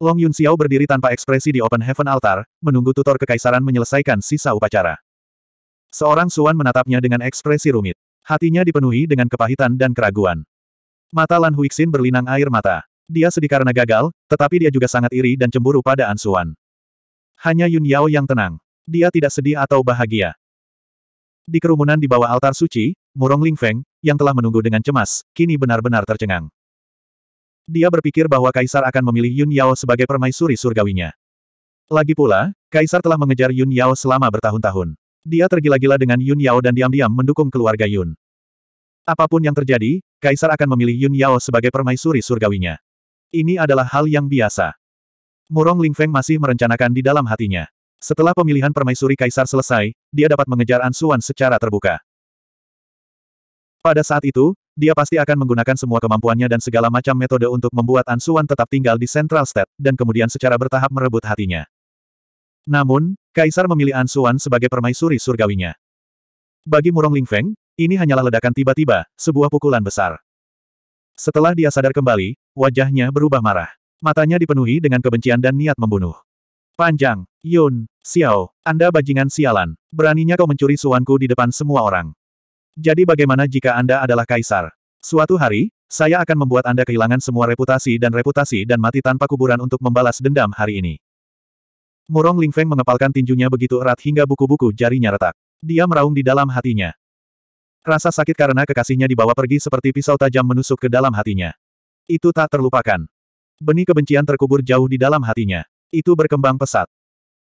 Long Yun Xiao berdiri tanpa ekspresi di Open Heaven Altar, menunggu tutor kekaisaran menyelesaikan sisa upacara. Seorang Suan menatapnya dengan ekspresi rumit. Hatinya dipenuhi dengan kepahitan dan keraguan. Mata Lan Huixin berlinang air mata. Dia sedih karena gagal, tetapi dia juga sangat iri dan cemburu pada An Suan. Hanya Yun Yao yang tenang. Dia tidak sedih atau bahagia. Di kerumunan di bawah altar suci, Murong Ling Feng, yang telah menunggu dengan cemas, kini benar-benar tercengang. Dia berpikir bahwa Kaisar akan memilih Yun Yao sebagai permaisuri surgawinya. Lagi pula, Kaisar telah mengejar Yun Yao selama bertahun-tahun. Dia tergila-gila dengan Yun Yao dan diam-diam mendukung keluarga Yun. Apapun yang terjadi, Kaisar akan memilih Yun Yao sebagai permaisuri surgawinya. Ini adalah hal yang biasa. Murong Ling Feng masih merencanakan di dalam hatinya. Setelah pemilihan permaisuri kaisar selesai, dia dapat mengejar Ansuan secara terbuka. Pada saat itu, dia pasti akan menggunakan semua kemampuannya dan segala macam metode untuk membuat Ansuan tetap tinggal di Central State, dan kemudian secara bertahap merebut hatinya. Namun, Kaisar memilih Ansuan sebagai permaisuri surgawinya. Bagi Murong Lingfeng, ini hanyalah ledakan tiba-tiba, sebuah pukulan besar. Setelah dia sadar kembali, wajahnya berubah marah. Matanya dipenuhi dengan kebencian dan niat membunuh. Panjang, Yun, Xiao, Anda bajingan sialan. Beraninya kau mencuri suanku di depan semua orang. Jadi bagaimana jika Anda adalah kaisar? Suatu hari, saya akan membuat Anda kehilangan semua reputasi dan reputasi dan mati tanpa kuburan untuk membalas dendam hari ini. Murong Lingfeng mengepalkan tinjunya begitu erat hingga buku-buku jarinya retak. Dia meraung di dalam hatinya. Rasa sakit karena kekasihnya dibawa pergi seperti pisau tajam menusuk ke dalam hatinya. Itu tak terlupakan. Benih kebencian terkubur jauh di dalam hatinya. Itu berkembang pesat.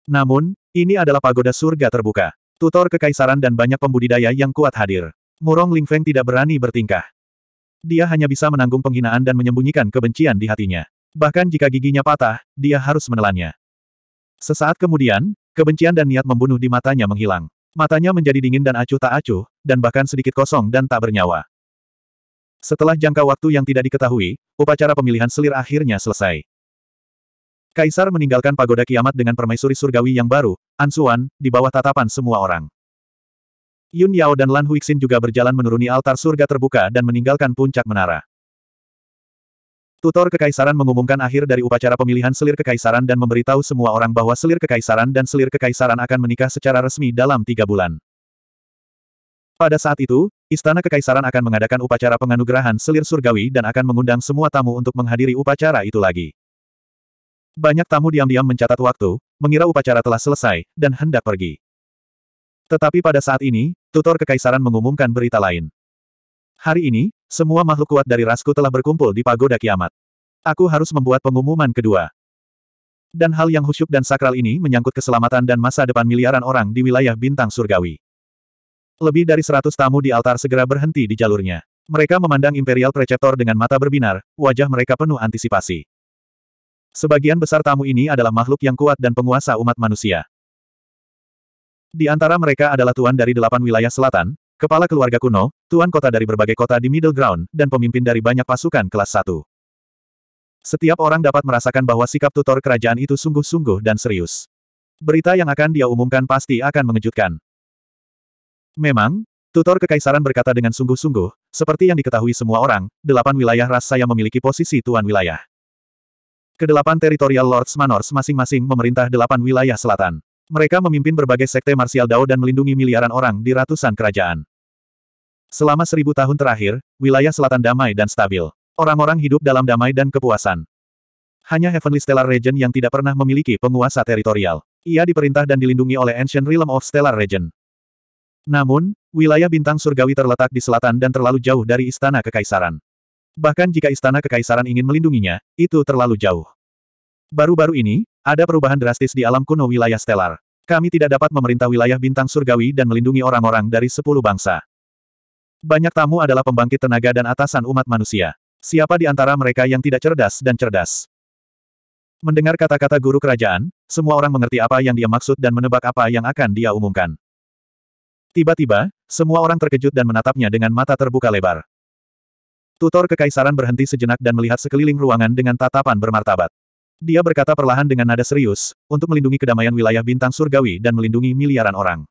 Namun, ini adalah pagoda surga terbuka. Tutor kekaisaran dan banyak pembudidaya yang kuat hadir. Murong Ling Feng tidak berani bertingkah. Dia hanya bisa menanggung penghinaan dan menyembunyikan kebencian di hatinya. Bahkan jika giginya patah, dia harus menelannya. Sesaat kemudian, kebencian dan niat membunuh di matanya menghilang. Matanya menjadi dingin dan acuh tak acuh, dan bahkan sedikit kosong dan tak bernyawa. Setelah jangka waktu yang tidak diketahui, upacara pemilihan selir akhirnya selesai. Kaisar meninggalkan pagoda kiamat dengan permaisuri surgawi yang baru, Ansuan, di bawah tatapan semua orang. Yun Yao dan Lan Huixin juga berjalan menuruni altar surga terbuka dan meninggalkan puncak menara. Tutor Kekaisaran mengumumkan akhir dari upacara pemilihan selir kekaisaran dan memberitahu semua orang bahwa selir kekaisaran dan selir kekaisaran akan menikah secara resmi dalam tiga bulan. Pada saat itu, Istana Kekaisaran akan mengadakan upacara penganugerahan selir surgawi dan akan mengundang semua tamu untuk menghadiri upacara itu lagi. Banyak tamu diam-diam mencatat waktu, mengira upacara telah selesai, dan hendak pergi. Tetapi pada saat ini, tutor kekaisaran mengumumkan berita lain. Hari ini, semua makhluk kuat dari rasku telah berkumpul di pagoda kiamat. Aku harus membuat pengumuman kedua. Dan hal yang khusyuk dan sakral ini menyangkut keselamatan dan masa depan miliaran orang di wilayah bintang surgawi. Lebih dari seratus tamu di altar segera berhenti di jalurnya. Mereka memandang Imperial Preceptor dengan mata berbinar, wajah mereka penuh antisipasi. Sebagian besar tamu ini adalah makhluk yang kuat dan penguasa umat manusia. Di antara mereka adalah tuan dari delapan wilayah selatan, kepala keluarga kuno, tuan kota dari berbagai kota di Middle Ground, dan pemimpin dari banyak pasukan kelas satu. Setiap orang dapat merasakan bahwa sikap tutor kerajaan itu sungguh-sungguh dan serius. Berita yang akan dia umumkan pasti akan mengejutkan. Memang, Tutor Kekaisaran berkata dengan sungguh-sungguh, seperti yang diketahui semua orang, delapan wilayah ras saya memiliki posisi tuan wilayah. Kedelapan teritorial Lords Manors masing-masing memerintah delapan wilayah selatan. Mereka memimpin berbagai sekte martial dao dan melindungi miliaran orang di ratusan kerajaan. Selama seribu tahun terakhir, wilayah selatan damai dan stabil. Orang-orang hidup dalam damai dan kepuasan. Hanya Heavenly Stellar Region yang tidak pernah memiliki penguasa teritorial. Ia diperintah dan dilindungi oleh Ancient Realm of Stellar Region. Namun, wilayah bintang surgawi terletak di selatan dan terlalu jauh dari istana kekaisaran. Bahkan jika istana kekaisaran ingin melindunginya, itu terlalu jauh. Baru-baru ini, ada perubahan drastis di alam kuno wilayah stelar. Kami tidak dapat memerintah wilayah bintang surgawi dan melindungi orang-orang dari sepuluh bangsa. Banyak tamu adalah pembangkit tenaga dan atasan umat manusia. Siapa di antara mereka yang tidak cerdas dan cerdas? Mendengar kata-kata guru kerajaan, semua orang mengerti apa yang dia maksud dan menebak apa yang akan dia umumkan. Tiba-tiba, semua orang terkejut dan menatapnya dengan mata terbuka lebar. Tutor Kekaisaran berhenti sejenak dan melihat sekeliling ruangan dengan tatapan bermartabat. Dia berkata perlahan dengan nada serius, untuk melindungi kedamaian wilayah bintang surgawi dan melindungi miliaran orang.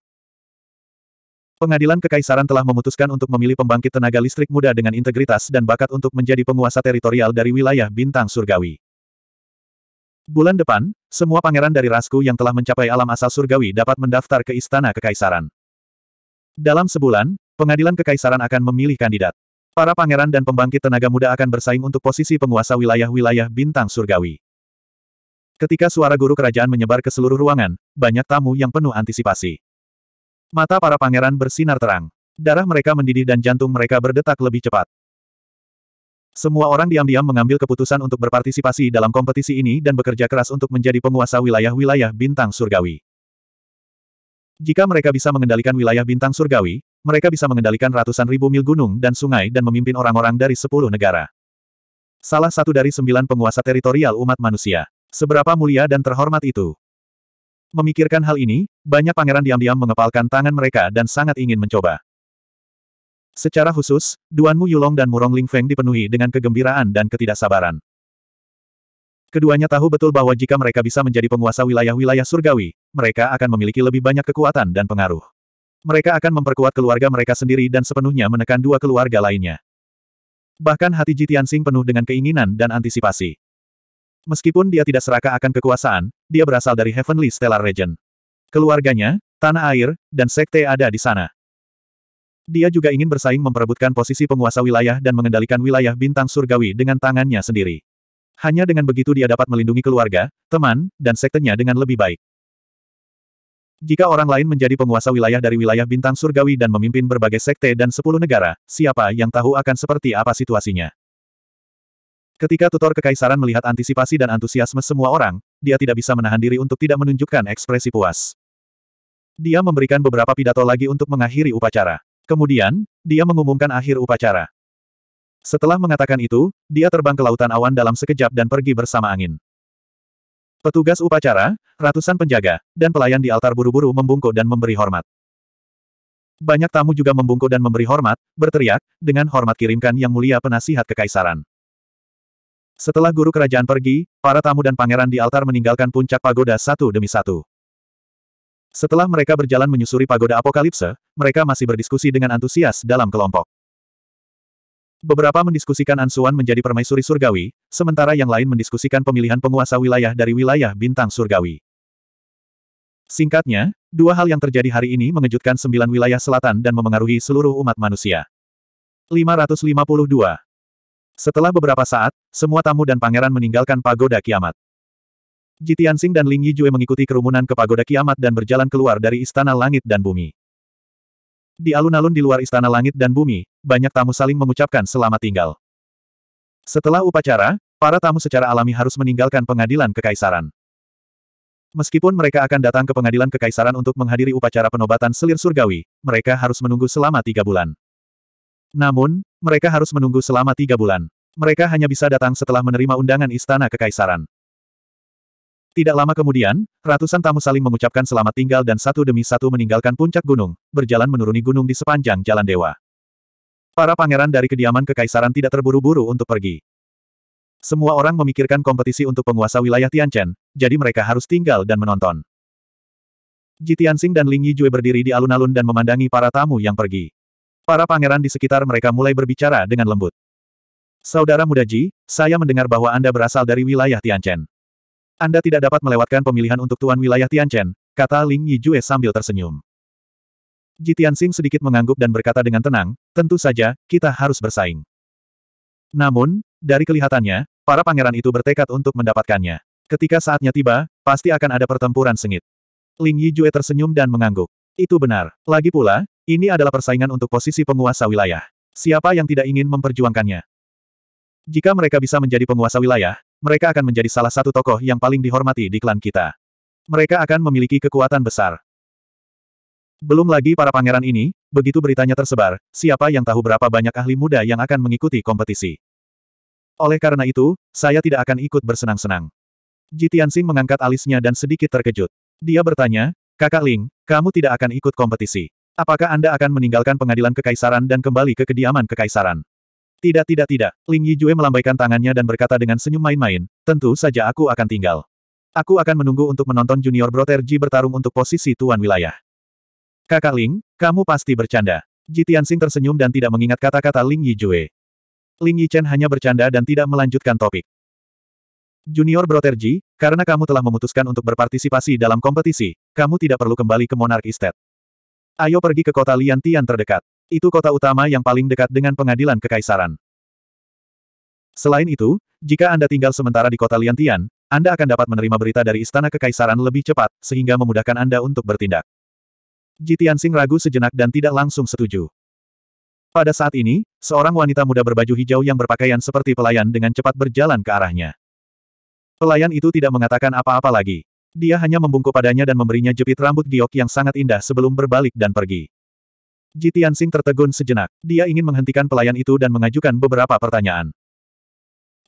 Pengadilan Kekaisaran telah memutuskan untuk memilih pembangkit tenaga listrik muda dengan integritas dan bakat untuk menjadi penguasa teritorial dari wilayah bintang surgawi. Bulan depan, semua pangeran dari Rasku yang telah mencapai alam asal surgawi dapat mendaftar ke Istana Kekaisaran. Dalam sebulan, Pengadilan Kekaisaran akan memilih kandidat. Para pangeran dan pembangkit tenaga muda akan bersaing untuk posisi penguasa wilayah-wilayah bintang surgawi. Ketika suara guru kerajaan menyebar ke seluruh ruangan, banyak tamu yang penuh antisipasi. Mata para pangeran bersinar terang. Darah mereka mendidih dan jantung mereka berdetak lebih cepat. Semua orang diam-diam mengambil keputusan untuk berpartisipasi dalam kompetisi ini dan bekerja keras untuk menjadi penguasa wilayah-wilayah bintang surgawi. Jika mereka bisa mengendalikan wilayah bintang surgawi, mereka bisa mengendalikan ratusan ribu mil gunung dan sungai dan memimpin orang-orang dari sepuluh negara. Salah satu dari sembilan penguasa teritorial umat manusia. Seberapa mulia dan terhormat itu. Memikirkan hal ini, banyak pangeran diam-diam mengepalkan tangan mereka dan sangat ingin mencoba. Secara khusus, Duan Mu Yulong dan Murong Lingfeng dipenuhi dengan kegembiraan dan ketidaksabaran. Keduanya tahu betul bahwa jika mereka bisa menjadi penguasa wilayah-wilayah surgawi, mereka akan memiliki lebih banyak kekuatan dan pengaruh. Mereka akan memperkuat keluarga mereka sendiri dan sepenuhnya menekan dua keluarga lainnya. Bahkan hati Ji Tianxing penuh dengan keinginan dan antisipasi. Meskipun dia tidak serakah akan kekuasaan, dia berasal dari Heavenly Stellar Region. Keluarganya, tanah air, dan sekte ada di sana. Dia juga ingin bersaing memperebutkan posisi penguasa wilayah dan mengendalikan wilayah bintang surgawi dengan tangannya sendiri. Hanya dengan begitu dia dapat melindungi keluarga, teman, dan sektenya dengan lebih baik. Jika orang lain menjadi penguasa wilayah dari wilayah bintang surgawi dan memimpin berbagai sekte dan sepuluh negara, siapa yang tahu akan seperti apa situasinya. Ketika tutor kekaisaran melihat antisipasi dan antusiasme semua orang, dia tidak bisa menahan diri untuk tidak menunjukkan ekspresi puas. Dia memberikan beberapa pidato lagi untuk mengakhiri upacara. Kemudian, dia mengumumkan akhir upacara. Setelah mengatakan itu, dia terbang ke lautan awan dalam sekejap dan pergi bersama angin. Petugas upacara, ratusan penjaga, dan pelayan di altar buru-buru membungkuk dan memberi hormat. Banyak tamu juga membungkuk dan memberi hormat, berteriak, dengan hormat kirimkan yang mulia penasihat kekaisaran. Setelah guru kerajaan pergi, para tamu dan pangeran di altar meninggalkan puncak pagoda satu demi satu. Setelah mereka berjalan menyusuri pagoda apokalipse, mereka masih berdiskusi dengan antusias dalam kelompok. Beberapa mendiskusikan Ansuan menjadi permaisuri surgawi, sementara yang lain mendiskusikan pemilihan penguasa wilayah dari wilayah bintang surgawi. Singkatnya, dua hal yang terjadi hari ini mengejutkan sembilan wilayah selatan dan memengaruhi seluruh umat manusia. 552. Setelah beberapa saat, semua tamu dan pangeran meninggalkan pagoda kiamat. Jitiansing dan Ling Yijue mengikuti kerumunan ke pagoda kiamat dan berjalan keluar dari istana langit dan bumi. Di alun-alun di luar istana langit dan bumi, banyak tamu saling mengucapkan selamat tinggal. Setelah upacara, para tamu secara alami harus meninggalkan pengadilan kekaisaran. Meskipun mereka akan datang ke pengadilan kekaisaran untuk menghadiri upacara penobatan selir surgawi, mereka harus menunggu selama tiga bulan. Namun, mereka harus menunggu selama tiga bulan. Mereka hanya bisa datang setelah menerima undangan istana kekaisaran. Tidak lama kemudian, ratusan tamu saling mengucapkan selamat tinggal dan satu demi satu meninggalkan puncak gunung, berjalan menuruni gunung di sepanjang jalan dewa. Para pangeran dari kediaman kekaisaran tidak terburu-buru untuk pergi. Semua orang memikirkan kompetisi untuk penguasa wilayah Tianchen, jadi mereka harus tinggal dan menonton. Ji Tianxing dan Ling Yijue berdiri di alun-alun dan memandangi para tamu yang pergi. Para pangeran di sekitar mereka mulai berbicara dengan lembut. Saudara muda Ji, saya mendengar bahwa Anda berasal dari wilayah Tianchen. Anda tidak dapat melewatkan pemilihan untuk Tuan Wilayah Tianchen, kata Ling Yijue sambil tersenyum. Jitian Xing sedikit mengangguk dan berkata dengan tenang, tentu saja, kita harus bersaing. Namun, dari kelihatannya, para pangeran itu bertekad untuk mendapatkannya. Ketika saatnya tiba, pasti akan ada pertempuran sengit. Ling Yijue tersenyum dan mengangguk. Itu benar. Lagi pula, ini adalah persaingan untuk posisi penguasa wilayah. Siapa yang tidak ingin memperjuangkannya? Jika mereka bisa menjadi penguasa wilayah, mereka akan menjadi salah satu tokoh yang paling dihormati di klan kita. Mereka akan memiliki kekuatan besar. Belum lagi para pangeran ini, begitu beritanya tersebar, siapa yang tahu berapa banyak ahli muda yang akan mengikuti kompetisi. Oleh karena itu, saya tidak akan ikut bersenang-senang. Jitiansing mengangkat alisnya dan sedikit terkejut. Dia bertanya, Kakak Ling, kamu tidak akan ikut kompetisi. Apakah Anda akan meninggalkan pengadilan kekaisaran dan kembali ke kediaman kekaisaran? Tidak tidak tidak, Ling Yijue melambaikan tangannya dan berkata dengan senyum main-main, tentu saja aku akan tinggal. Aku akan menunggu untuk menonton junior Brother Ji bertarung untuk posisi tuan wilayah. Kakak Ling, kamu pasti bercanda. Ji Tianxing tersenyum dan tidak mengingat kata-kata Ling Yijue. Ling Yichen hanya bercanda dan tidak melanjutkan topik. Junior Brother Ji, karena kamu telah memutuskan untuk berpartisipasi dalam kompetisi, kamu tidak perlu kembali ke Monarch Estate. Ayo pergi ke kota Liantian terdekat. Itu kota utama yang paling dekat dengan pengadilan kekaisaran. Selain itu, jika Anda tinggal sementara di kota Liantian, Anda akan dapat menerima berita dari istana kekaisaran lebih cepat, sehingga memudahkan Anda untuk bertindak. Jitiansing ragu sejenak dan tidak langsung setuju. Pada saat ini, seorang wanita muda berbaju hijau yang berpakaian seperti pelayan dengan cepat berjalan ke arahnya. Pelayan itu tidak mengatakan apa-apa lagi. Dia hanya membungkuk padanya dan memberinya jepit rambut giok yang sangat indah sebelum berbalik dan pergi. Ji Tianxing tertegun sejenak. Dia ingin menghentikan pelayan itu dan mengajukan beberapa pertanyaan.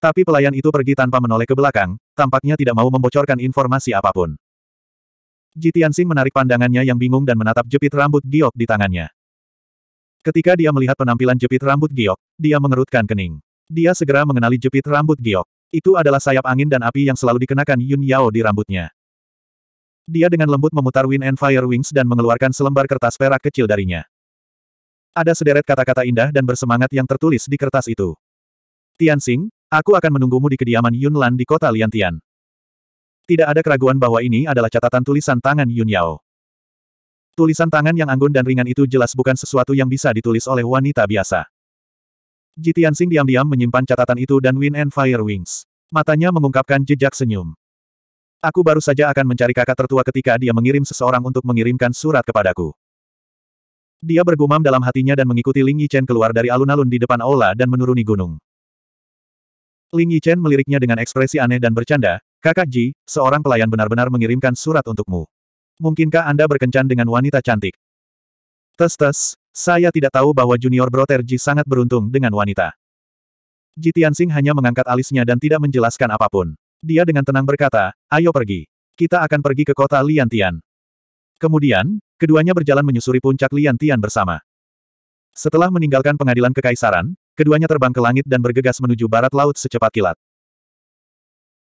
Tapi pelayan itu pergi tanpa menoleh ke belakang, tampaknya tidak mau membocorkan informasi apapun. Ji Tianxing menarik pandangannya yang bingung dan menatap jepit rambut giok di tangannya. Ketika dia melihat penampilan jepit rambut giok, dia mengerutkan kening. Dia segera mengenali jepit rambut giok. Itu adalah sayap angin dan api yang selalu dikenakan Yun Yao di rambutnya. Dia dengan lembut memutar Wind and Fire Wings dan mengeluarkan selembar kertas perak kecil darinya. Ada sederet kata-kata indah dan bersemangat yang tertulis di kertas itu. Tianxing, aku akan menunggumu di kediaman Yunlan di kota Liantian. Tidak ada keraguan bahwa ini adalah catatan tulisan tangan Yun Yao. Tulisan tangan yang anggun dan ringan itu jelas bukan sesuatu yang bisa ditulis oleh wanita biasa. Ji Tianxing diam-diam menyimpan catatan itu dan Win and Fire Wings. Matanya mengungkapkan jejak senyum. Aku baru saja akan mencari kakak tertua ketika dia mengirim seseorang untuk mengirimkan surat kepadaku. Dia bergumam dalam hatinya dan mengikuti Ling Yichen keluar dari alun-alun di depan aula dan menuruni gunung. Ling Yichen meliriknya dengan ekspresi aneh dan bercanda, Kakak Ji, seorang pelayan benar-benar mengirimkan surat untukmu. Mungkinkah Anda berkencan dengan wanita cantik? Tes-tes, saya tidak tahu bahwa junior broter Ji sangat beruntung dengan wanita. Ji Tianxing hanya mengangkat alisnya dan tidak menjelaskan apapun. Dia dengan tenang berkata, ayo pergi. Kita akan pergi ke kota Liantian. Kemudian, Keduanya berjalan menyusuri puncak Liantian bersama. Setelah meninggalkan pengadilan kekaisaran, keduanya terbang ke langit dan bergegas menuju barat laut secepat kilat.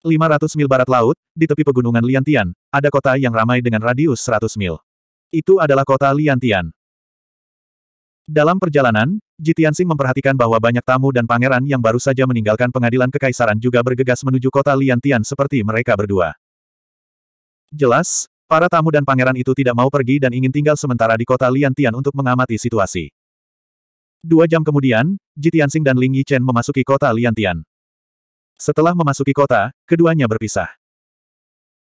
500 mil barat laut, di tepi pegunungan Liantian, ada kota yang ramai dengan radius 100 mil. Itu adalah kota Liantian. Dalam perjalanan, Jitiansing memperhatikan bahwa banyak tamu dan pangeran yang baru saja meninggalkan pengadilan kekaisaran juga bergegas menuju kota Liantian seperti mereka berdua. Jelas, Para tamu dan pangeran itu tidak mau pergi dan ingin tinggal sementara di kota Liantian untuk mengamati situasi. Dua jam kemudian, Ji Tianxing dan Ling Yichen memasuki kota Liantian. Setelah memasuki kota, keduanya berpisah.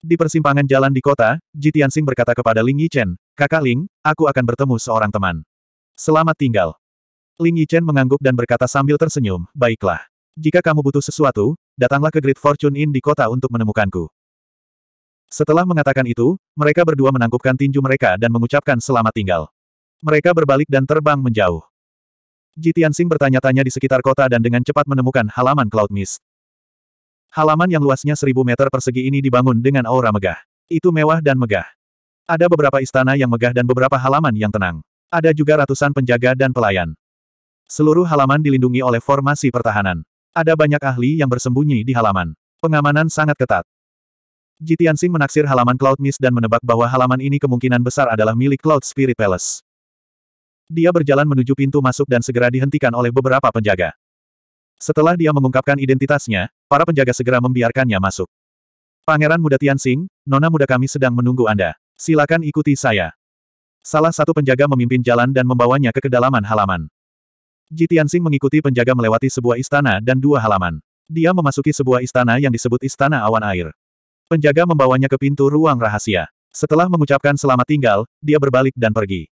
Di persimpangan jalan di kota, Ji Tianxing berkata kepada Ling Yichen, Kakak Ling, aku akan bertemu seorang teman. Selamat tinggal. Ling Yichen mengangguk dan berkata sambil tersenyum, Baiklah. Jika kamu butuh sesuatu, datanglah ke Great Fortune Inn di kota untuk menemukanku. Setelah mengatakan itu, mereka berdua menangkupkan tinju mereka dan mengucapkan selamat tinggal. Mereka berbalik dan terbang menjauh. Jitiansing bertanya-tanya di sekitar kota dan dengan cepat menemukan halaman Cloud Mist. Halaman yang luasnya seribu meter persegi ini dibangun dengan aura megah. Itu mewah dan megah. Ada beberapa istana yang megah dan beberapa halaman yang tenang. Ada juga ratusan penjaga dan pelayan. Seluruh halaman dilindungi oleh formasi pertahanan. Ada banyak ahli yang bersembunyi di halaman. Pengamanan sangat ketat. Jitiansing menaksir halaman Cloud Mist dan menebak bahwa halaman ini kemungkinan besar adalah milik Cloud Spirit Palace. Dia berjalan menuju pintu masuk dan segera dihentikan oleh beberapa penjaga. Setelah dia mengungkapkan identitasnya, para penjaga segera membiarkannya masuk. Pangeran muda Tianxing, nona muda kami sedang menunggu Anda. Silakan ikuti saya. Salah satu penjaga memimpin jalan dan membawanya ke kedalaman halaman. Jitiansing mengikuti penjaga melewati sebuah istana dan dua halaman. Dia memasuki sebuah istana yang disebut Istana Awan Air. Penjaga membawanya ke pintu ruang rahasia. Setelah mengucapkan selamat tinggal, dia berbalik dan pergi.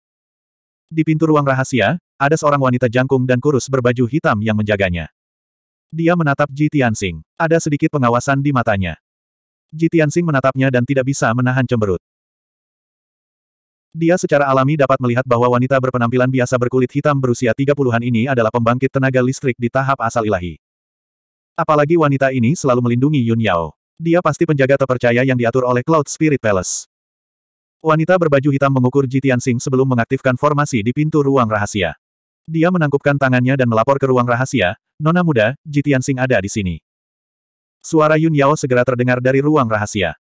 Di pintu ruang rahasia, ada seorang wanita jangkung dan kurus berbaju hitam yang menjaganya. Dia menatap Ji Tianxing. Ada sedikit pengawasan di matanya. Ji Tianxing menatapnya dan tidak bisa menahan cemberut. Dia secara alami dapat melihat bahwa wanita berpenampilan biasa berkulit hitam berusia 30-an ini adalah pembangkit tenaga listrik di tahap asal ilahi. Apalagi wanita ini selalu melindungi Yun Yao. Dia pasti penjaga terpercaya yang diatur oleh Cloud Spirit Palace. Wanita berbaju hitam mengukur Jitian Sing sebelum mengaktifkan formasi di pintu ruang rahasia. Dia menangkupkan tangannya dan melapor ke ruang rahasia, Nona muda, Jitian Sing ada di sini. Suara Yun Yao segera terdengar dari ruang rahasia.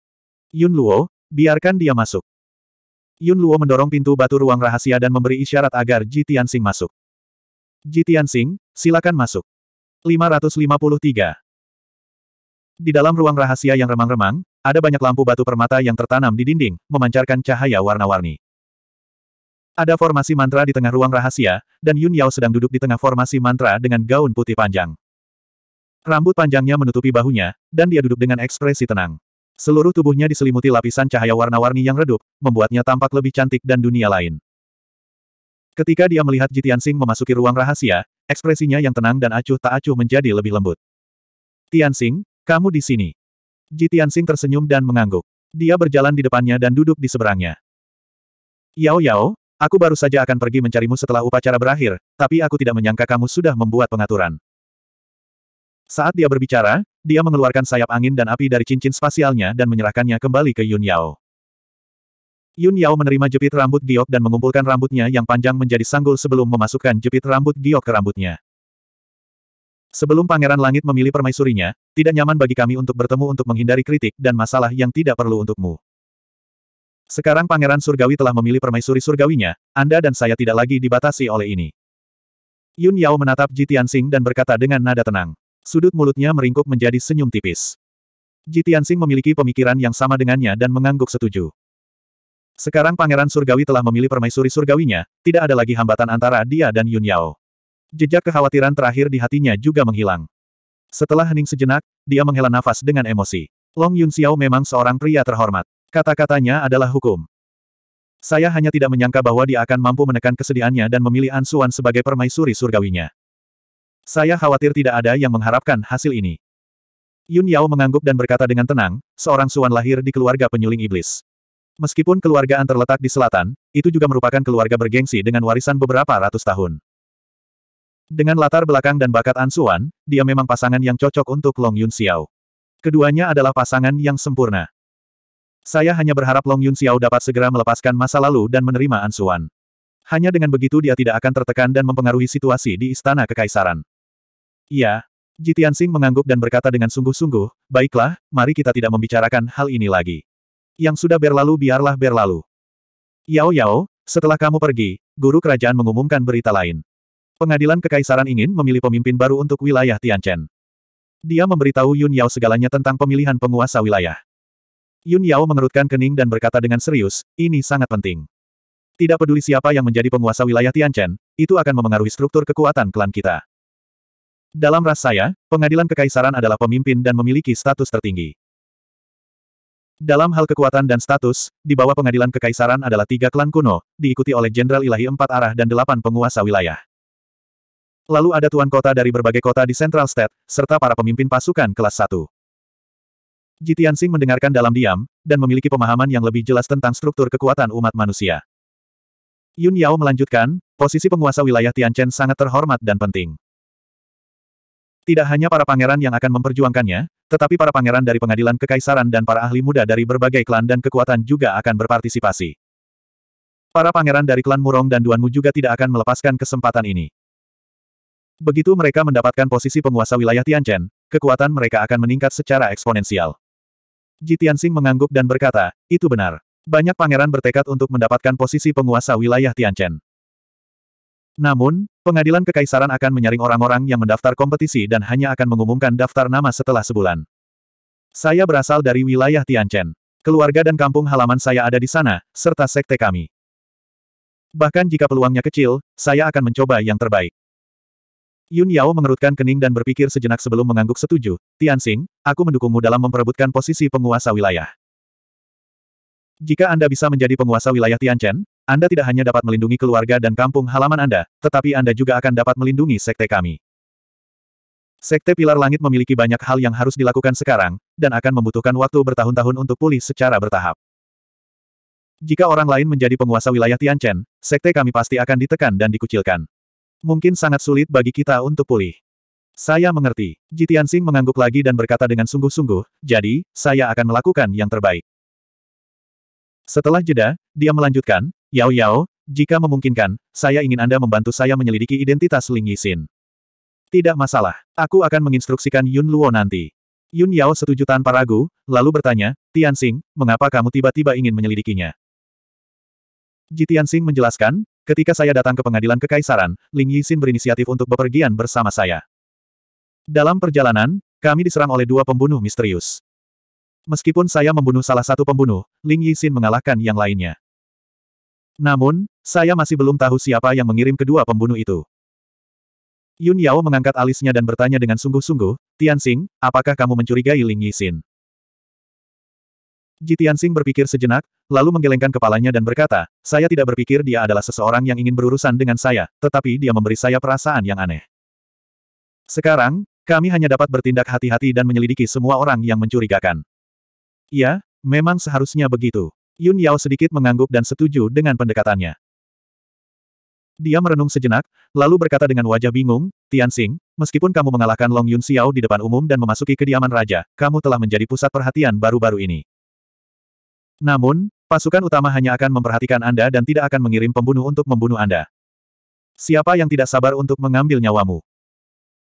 Yun Luo, biarkan dia masuk. Yun Luo mendorong pintu batu ruang rahasia dan memberi isyarat agar Jitian Sing masuk. Jitian Sing, silakan masuk. 553. Di dalam ruang rahasia yang remang-remang, ada banyak lampu batu permata yang tertanam di dinding, memancarkan cahaya warna-warni. Ada formasi mantra di tengah ruang rahasia, dan Yun Yao sedang duduk di tengah formasi mantra dengan gaun putih panjang. Rambut panjangnya menutupi bahunya, dan dia duduk dengan ekspresi tenang. Seluruh tubuhnya diselimuti lapisan cahaya warna-warni yang redup, membuatnya tampak lebih cantik dan dunia lain. Ketika dia melihat Jitian Sing memasuki ruang rahasia, ekspresinya yang tenang dan acuh tak acuh menjadi lebih lembut. Tian Sing, kamu di sini. Tianxing tersenyum dan mengangguk. Dia berjalan di depannya dan duduk di seberangnya. Yao Yao, aku baru saja akan pergi mencarimu setelah upacara berakhir, tapi aku tidak menyangka kamu sudah membuat pengaturan. Saat dia berbicara, dia mengeluarkan sayap angin dan api dari cincin spasialnya dan menyerahkannya kembali ke Yun Yao. Yun Yao menerima jepit rambut giok dan mengumpulkan rambutnya yang panjang menjadi sanggul sebelum memasukkan jepit rambut giok ke rambutnya. Sebelum Pangeran Langit memilih permaisurinya, tidak nyaman bagi kami untuk bertemu untuk menghindari kritik dan masalah yang tidak perlu untukmu. Sekarang Pangeran Surgawi telah memilih permaisuri surgawinya, Anda dan saya tidak lagi dibatasi oleh ini. Yun Yao menatap Ji Tianxing dan berkata dengan nada tenang. Sudut mulutnya meringkuk menjadi senyum tipis. Ji Tianxing memiliki pemikiran yang sama dengannya dan mengangguk setuju. Sekarang Pangeran Surgawi telah memilih permaisuri surgawinya, tidak ada lagi hambatan antara dia dan Yun Yao. Jejak kekhawatiran terakhir di hatinya juga menghilang. Setelah hening sejenak, dia menghela nafas dengan emosi. Long Yun Xiao memang seorang pria terhormat. Kata-katanya adalah hukum. Saya hanya tidak menyangka bahwa dia akan mampu menekan kesedihannya dan memilih Suan sebagai permaisuri surgawinya. Saya khawatir tidak ada yang mengharapkan hasil ini. Yun Yao mengangguk dan berkata dengan tenang, seorang Suan lahir di keluarga penyuling iblis. Meskipun keluargaan terletak di selatan, itu juga merupakan keluarga bergengsi dengan warisan beberapa ratus tahun. Dengan latar belakang dan bakat Ansuan, dia memang pasangan yang cocok untuk Long Yun Xiao. Keduanya adalah pasangan yang sempurna. Saya hanya berharap Long Yun Xiao dapat segera melepaskan masa lalu dan menerima Ansuan. Hanya dengan begitu dia tidak akan tertekan dan mempengaruhi situasi di Istana Kekaisaran. Iya. Jitian Sing mengangguk dan berkata dengan sungguh-sungguh, baiklah, mari kita tidak membicarakan hal ini lagi. Yang sudah berlalu biarlah berlalu. Yao Yao, setelah kamu pergi, guru kerajaan mengumumkan berita lain. Pengadilan Kekaisaran ingin memilih pemimpin baru untuk wilayah Tianchen. Dia memberitahu Yun Yao segalanya tentang pemilihan penguasa wilayah. Yun Yao mengerutkan kening dan berkata dengan serius, ini sangat penting. Tidak peduli siapa yang menjadi penguasa wilayah Tianchen, itu akan memengaruhi struktur kekuatan klan kita. Dalam ras saya, pengadilan kekaisaran adalah pemimpin dan memiliki status tertinggi. Dalam hal kekuatan dan status, di bawah pengadilan kekaisaran adalah tiga klan kuno, diikuti oleh Jenderal Ilahi empat arah dan delapan penguasa wilayah. Lalu ada tuan kota dari berbagai kota di Central State, serta para pemimpin pasukan kelas 1. Jitian Sing mendengarkan dalam diam, dan memiliki pemahaman yang lebih jelas tentang struktur kekuatan umat manusia. Yun Yao melanjutkan, posisi penguasa wilayah Tianchen sangat terhormat dan penting. Tidak hanya para pangeran yang akan memperjuangkannya, tetapi para pangeran dari pengadilan kekaisaran dan para ahli muda dari berbagai klan dan kekuatan juga akan berpartisipasi. Para pangeran dari klan Murong dan Duanmu juga tidak akan melepaskan kesempatan ini. Begitu mereka mendapatkan posisi penguasa wilayah Tianchen, kekuatan mereka akan meningkat secara eksponensial. Ji Tianxing mengangguk dan berkata, itu benar. Banyak pangeran bertekad untuk mendapatkan posisi penguasa wilayah Tianchen. Namun, pengadilan kekaisaran akan menyaring orang-orang yang mendaftar kompetisi dan hanya akan mengumumkan daftar nama setelah sebulan. Saya berasal dari wilayah Tianchen. Keluarga dan kampung halaman saya ada di sana, serta sekte kami. Bahkan jika peluangnya kecil, saya akan mencoba yang terbaik. Yun Yao mengerutkan kening dan berpikir sejenak sebelum mengangguk setuju, Tianxing, aku mendukungmu dalam memperebutkan posisi penguasa wilayah. Jika Anda bisa menjadi penguasa wilayah Tianchen, Anda tidak hanya dapat melindungi keluarga dan kampung halaman Anda, tetapi Anda juga akan dapat melindungi sekte kami. Sekte Pilar Langit memiliki banyak hal yang harus dilakukan sekarang, dan akan membutuhkan waktu bertahun-tahun untuk pulih secara bertahap. Jika orang lain menjadi penguasa wilayah Tianchen, sekte kami pasti akan ditekan dan dikucilkan. Mungkin sangat sulit bagi kita untuk pulih. Saya mengerti. Jitiansing mengangguk lagi dan berkata dengan sungguh-sungguh, jadi, saya akan melakukan yang terbaik. Setelah jeda, dia melanjutkan, Yao Yao, jika memungkinkan, saya ingin Anda membantu saya menyelidiki identitas Ling Yixin. Tidak masalah, aku akan menginstruksikan Yun Luo nanti. Yun Yao setuju tanpa ragu, lalu bertanya, Tiansing, mengapa kamu tiba-tiba ingin menyelidikinya? Jitiansing menjelaskan, Ketika saya datang ke pengadilan kekaisaran, Ling Yixin berinisiatif untuk bepergian bersama saya. Dalam perjalanan, kami diserang oleh dua pembunuh misterius. Meskipun saya membunuh salah satu pembunuh, Ling Yixin mengalahkan yang lainnya. Namun, saya masih belum tahu siapa yang mengirim kedua pembunuh itu. Yun Yao mengangkat alisnya dan bertanya dengan sungguh-sungguh, Tianxing, apakah kamu mencurigai Ling Yixin? Jitiansing berpikir sejenak, lalu menggelengkan kepalanya dan berkata, saya tidak berpikir dia adalah seseorang yang ingin berurusan dengan saya, tetapi dia memberi saya perasaan yang aneh. Sekarang, kami hanya dapat bertindak hati-hati dan menyelidiki semua orang yang mencurigakan. Ya, memang seharusnya begitu. Yun Yao sedikit mengangguk dan setuju dengan pendekatannya. Dia merenung sejenak, lalu berkata dengan wajah bingung, Tianxing, meskipun kamu mengalahkan Long Yun Xiao di depan umum dan memasuki kediaman raja, kamu telah menjadi pusat perhatian baru-baru ini. Namun, pasukan utama hanya akan memperhatikan Anda dan tidak akan mengirim pembunuh untuk membunuh Anda. Siapa yang tidak sabar untuk mengambil nyawamu?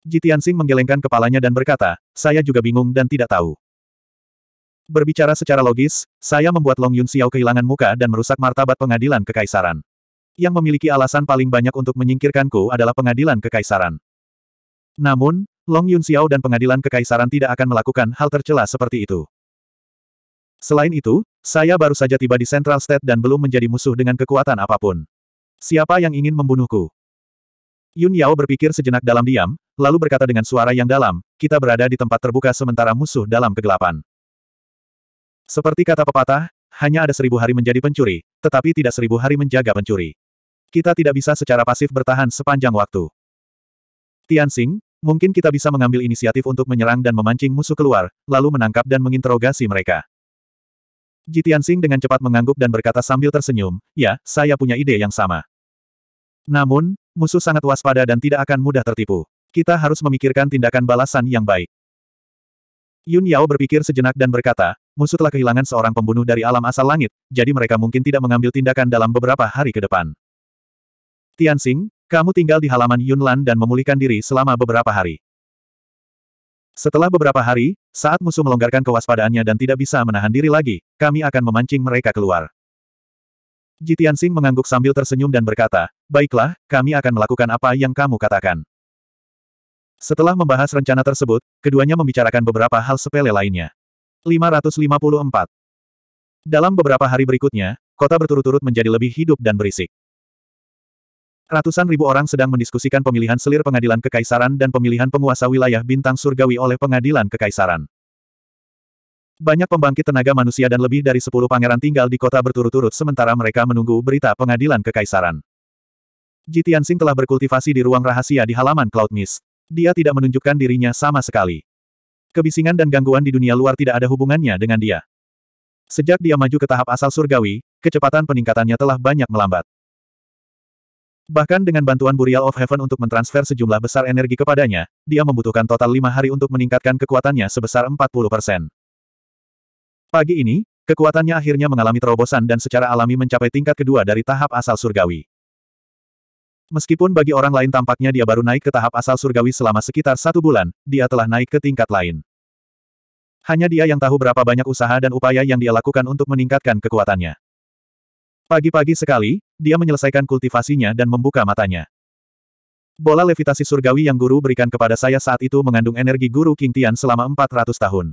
Jitian Tianxing menggelengkan kepalanya dan berkata, saya juga bingung dan tidak tahu. Berbicara secara logis, saya membuat Long Yun Xiao kehilangan muka dan merusak martabat pengadilan kekaisaran. Yang memiliki alasan paling banyak untuk menyingkirkanku adalah pengadilan kekaisaran. Namun, Long Yun Xiao dan pengadilan kekaisaran tidak akan melakukan hal tercela seperti itu. Selain itu, saya baru saja tiba di Central State dan belum menjadi musuh dengan kekuatan apapun. Siapa yang ingin membunuhku? Yun Yao berpikir sejenak dalam diam, lalu berkata dengan suara yang dalam, kita berada di tempat terbuka sementara musuh dalam kegelapan. Seperti kata pepatah, hanya ada seribu hari menjadi pencuri, tetapi tidak seribu hari menjaga pencuri. Kita tidak bisa secara pasif bertahan sepanjang waktu. Tianxing, mungkin kita bisa mengambil inisiatif untuk menyerang dan memancing musuh keluar, lalu menangkap dan menginterogasi mereka. Jitian Sing dengan cepat mengangguk dan berkata sambil tersenyum, ya, saya punya ide yang sama. Namun, musuh sangat waspada dan tidak akan mudah tertipu. Kita harus memikirkan tindakan balasan yang baik. Yun Yao berpikir sejenak dan berkata, musuh telah kehilangan seorang pembunuh dari alam asal langit, jadi mereka mungkin tidak mengambil tindakan dalam beberapa hari ke depan. Tianxing, kamu tinggal di halaman Yunlan dan memulihkan diri selama beberapa hari. Setelah beberapa hari, saat musuh melonggarkan kewaspadaannya dan tidak bisa menahan diri lagi, kami akan memancing mereka keluar. Jitian Sing mengangguk sambil tersenyum dan berkata, Baiklah, kami akan melakukan apa yang kamu katakan. Setelah membahas rencana tersebut, keduanya membicarakan beberapa hal sepele lainnya. 554 Dalam beberapa hari berikutnya, kota berturut-turut menjadi lebih hidup dan berisik. Ratusan ribu orang sedang mendiskusikan pemilihan selir pengadilan kekaisaran dan pemilihan penguasa wilayah bintang surgawi oleh pengadilan kekaisaran. Banyak pembangkit tenaga manusia dan lebih dari sepuluh pangeran tinggal di kota berturut-turut sementara mereka menunggu berita pengadilan kekaisaran. Ji Tianxing telah berkultivasi di ruang rahasia di halaman Cloud Mist. Dia tidak menunjukkan dirinya sama sekali. Kebisingan dan gangguan di dunia luar tidak ada hubungannya dengan dia. Sejak dia maju ke tahap asal surgawi, kecepatan peningkatannya telah banyak melambat. Bahkan dengan bantuan Burial of Heaven untuk mentransfer sejumlah besar energi kepadanya, dia membutuhkan total lima hari untuk meningkatkan kekuatannya sebesar 40%. Pagi ini, kekuatannya akhirnya mengalami terobosan dan secara alami mencapai tingkat kedua dari tahap asal surgawi. Meskipun bagi orang lain tampaknya dia baru naik ke tahap asal surgawi selama sekitar satu bulan, dia telah naik ke tingkat lain. Hanya dia yang tahu berapa banyak usaha dan upaya yang dia lakukan untuk meningkatkan kekuatannya. Pagi-pagi sekali, dia menyelesaikan kultivasinya dan membuka matanya. Bola levitasi surgawi yang guru berikan kepada saya saat itu mengandung energi guru King Tian selama 400 tahun.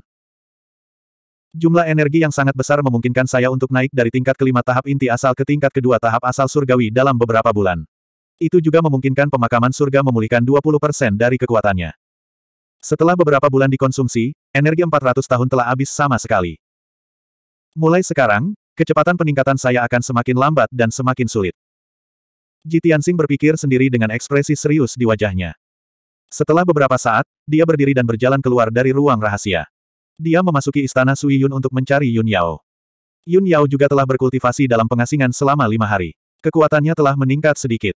Jumlah energi yang sangat besar memungkinkan saya untuk naik dari tingkat kelima tahap inti asal ke tingkat kedua tahap asal surgawi dalam beberapa bulan. Itu juga memungkinkan pemakaman surga memulihkan 20% dari kekuatannya. Setelah beberapa bulan dikonsumsi, energi 400 tahun telah habis sama sekali. Mulai sekarang, Kecepatan peningkatan saya akan semakin lambat dan semakin sulit. Ji Tianxing berpikir sendiri dengan ekspresi serius di wajahnya. Setelah beberapa saat, dia berdiri dan berjalan keluar dari ruang rahasia. Dia memasuki istana Sui Yun untuk mencari Yun Yao. Yun Yao juga telah berkultivasi dalam pengasingan selama lima hari. Kekuatannya telah meningkat sedikit.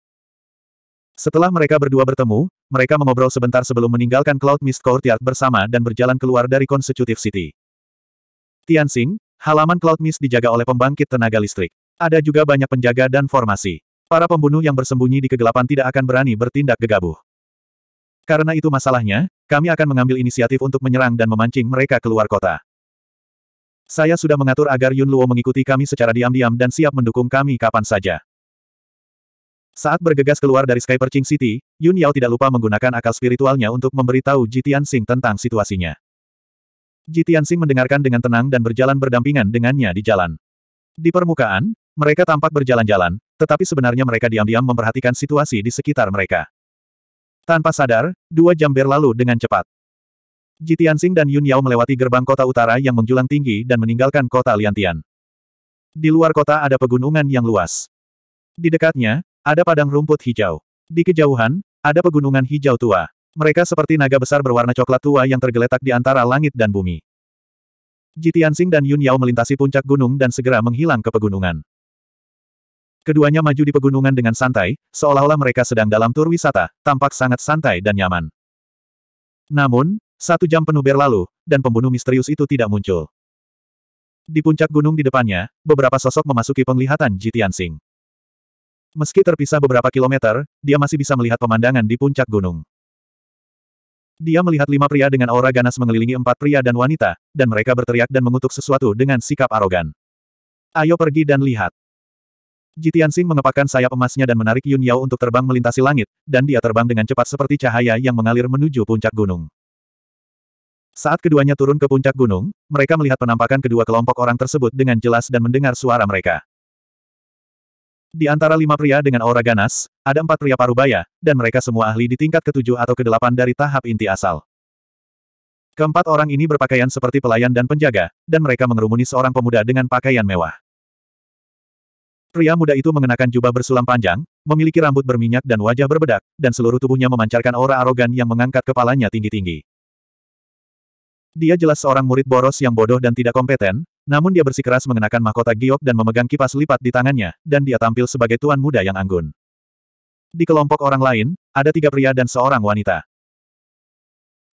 Setelah mereka berdua bertemu, mereka mengobrol sebentar sebelum meninggalkan Cloud Mist Courtyard bersama dan berjalan keluar dari Consecutive City. Tianxing, Halaman Cloud Mist dijaga oleh pembangkit tenaga listrik. Ada juga banyak penjaga dan formasi. Para pembunuh yang bersembunyi di kegelapan tidak akan berani bertindak gegabah. Karena itu masalahnya, kami akan mengambil inisiatif untuk menyerang dan memancing mereka keluar kota. Saya sudah mengatur agar Yun Luo mengikuti kami secara diam-diam dan siap mendukung kami kapan saja. Saat bergegas keluar dari Sky Perching City, Yun Yao tidak lupa menggunakan akal spiritualnya untuk memberitahu Jitian Sing tentang situasinya. Ji Tianxing mendengarkan dengan tenang dan berjalan berdampingan dengannya di jalan. Di permukaan, mereka tampak berjalan-jalan, tetapi sebenarnya mereka diam-diam memperhatikan situasi di sekitar mereka. Tanpa sadar, dua jam berlalu dengan cepat. Ji Tianxing dan Yun Yao melewati gerbang kota utara yang menjulang tinggi dan meninggalkan kota Liantian. Di luar kota ada pegunungan yang luas. Di dekatnya, ada padang rumput hijau. Di kejauhan, ada pegunungan hijau tua. Mereka seperti naga besar berwarna coklat tua yang tergeletak di antara langit dan bumi. Jitiansing dan Yun Yao melintasi puncak gunung dan segera menghilang ke pegunungan. Keduanya maju di pegunungan dengan santai, seolah-olah mereka sedang dalam tur wisata, tampak sangat santai dan nyaman. Namun, satu jam penuh berlalu, dan pembunuh misterius itu tidak muncul. Di puncak gunung di depannya, beberapa sosok memasuki penglihatan Jitiansing. Meski terpisah beberapa kilometer, dia masih bisa melihat pemandangan di puncak gunung. Dia melihat lima pria dengan aura ganas mengelilingi empat pria dan wanita, dan mereka berteriak dan mengutuk sesuatu dengan sikap arogan. Ayo pergi dan lihat. Jitian Sing mengepakkan sayap emasnya dan menarik Yun Yao untuk terbang melintasi langit, dan dia terbang dengan cepat seperti cahaya yang mengalir menuju puncak gunung. Saat keduanya turun ke puncak gunung, mereka melihat penampakan kedua kelompok orang tersebut dengan jelas dan mendengar suara mereka. Di antara lima pria dengan aura ganas, ada empat pria parubaya, dan mereka semua ahli di tingkat ketujuh atau kedelapan dari tahap inti asal. Keempat orang ini berpakaian seperti pelayan dan penjaga, dan mereka mengerumuni seorang pemuda dengan pakaian mewah. Pria muda itu mengenakan jubah bersulam panjang, memiliki rambut berminyak dan wajah berbedak, dan seluruh tubuhnya memancarkan aura arogan yang mengangkat kepalanya tinggi-tinggi. Dia jelas seorang murid boros yang bodoh dan tidak kompeten, namun dia bersikeras mengenakan mahkota giok dan memegang kipas lipat di tangannya, dan dia tampil sebagai tuan muda yang anggun. Di kelompok orang lain, ada tiga pria dan seorang wanita.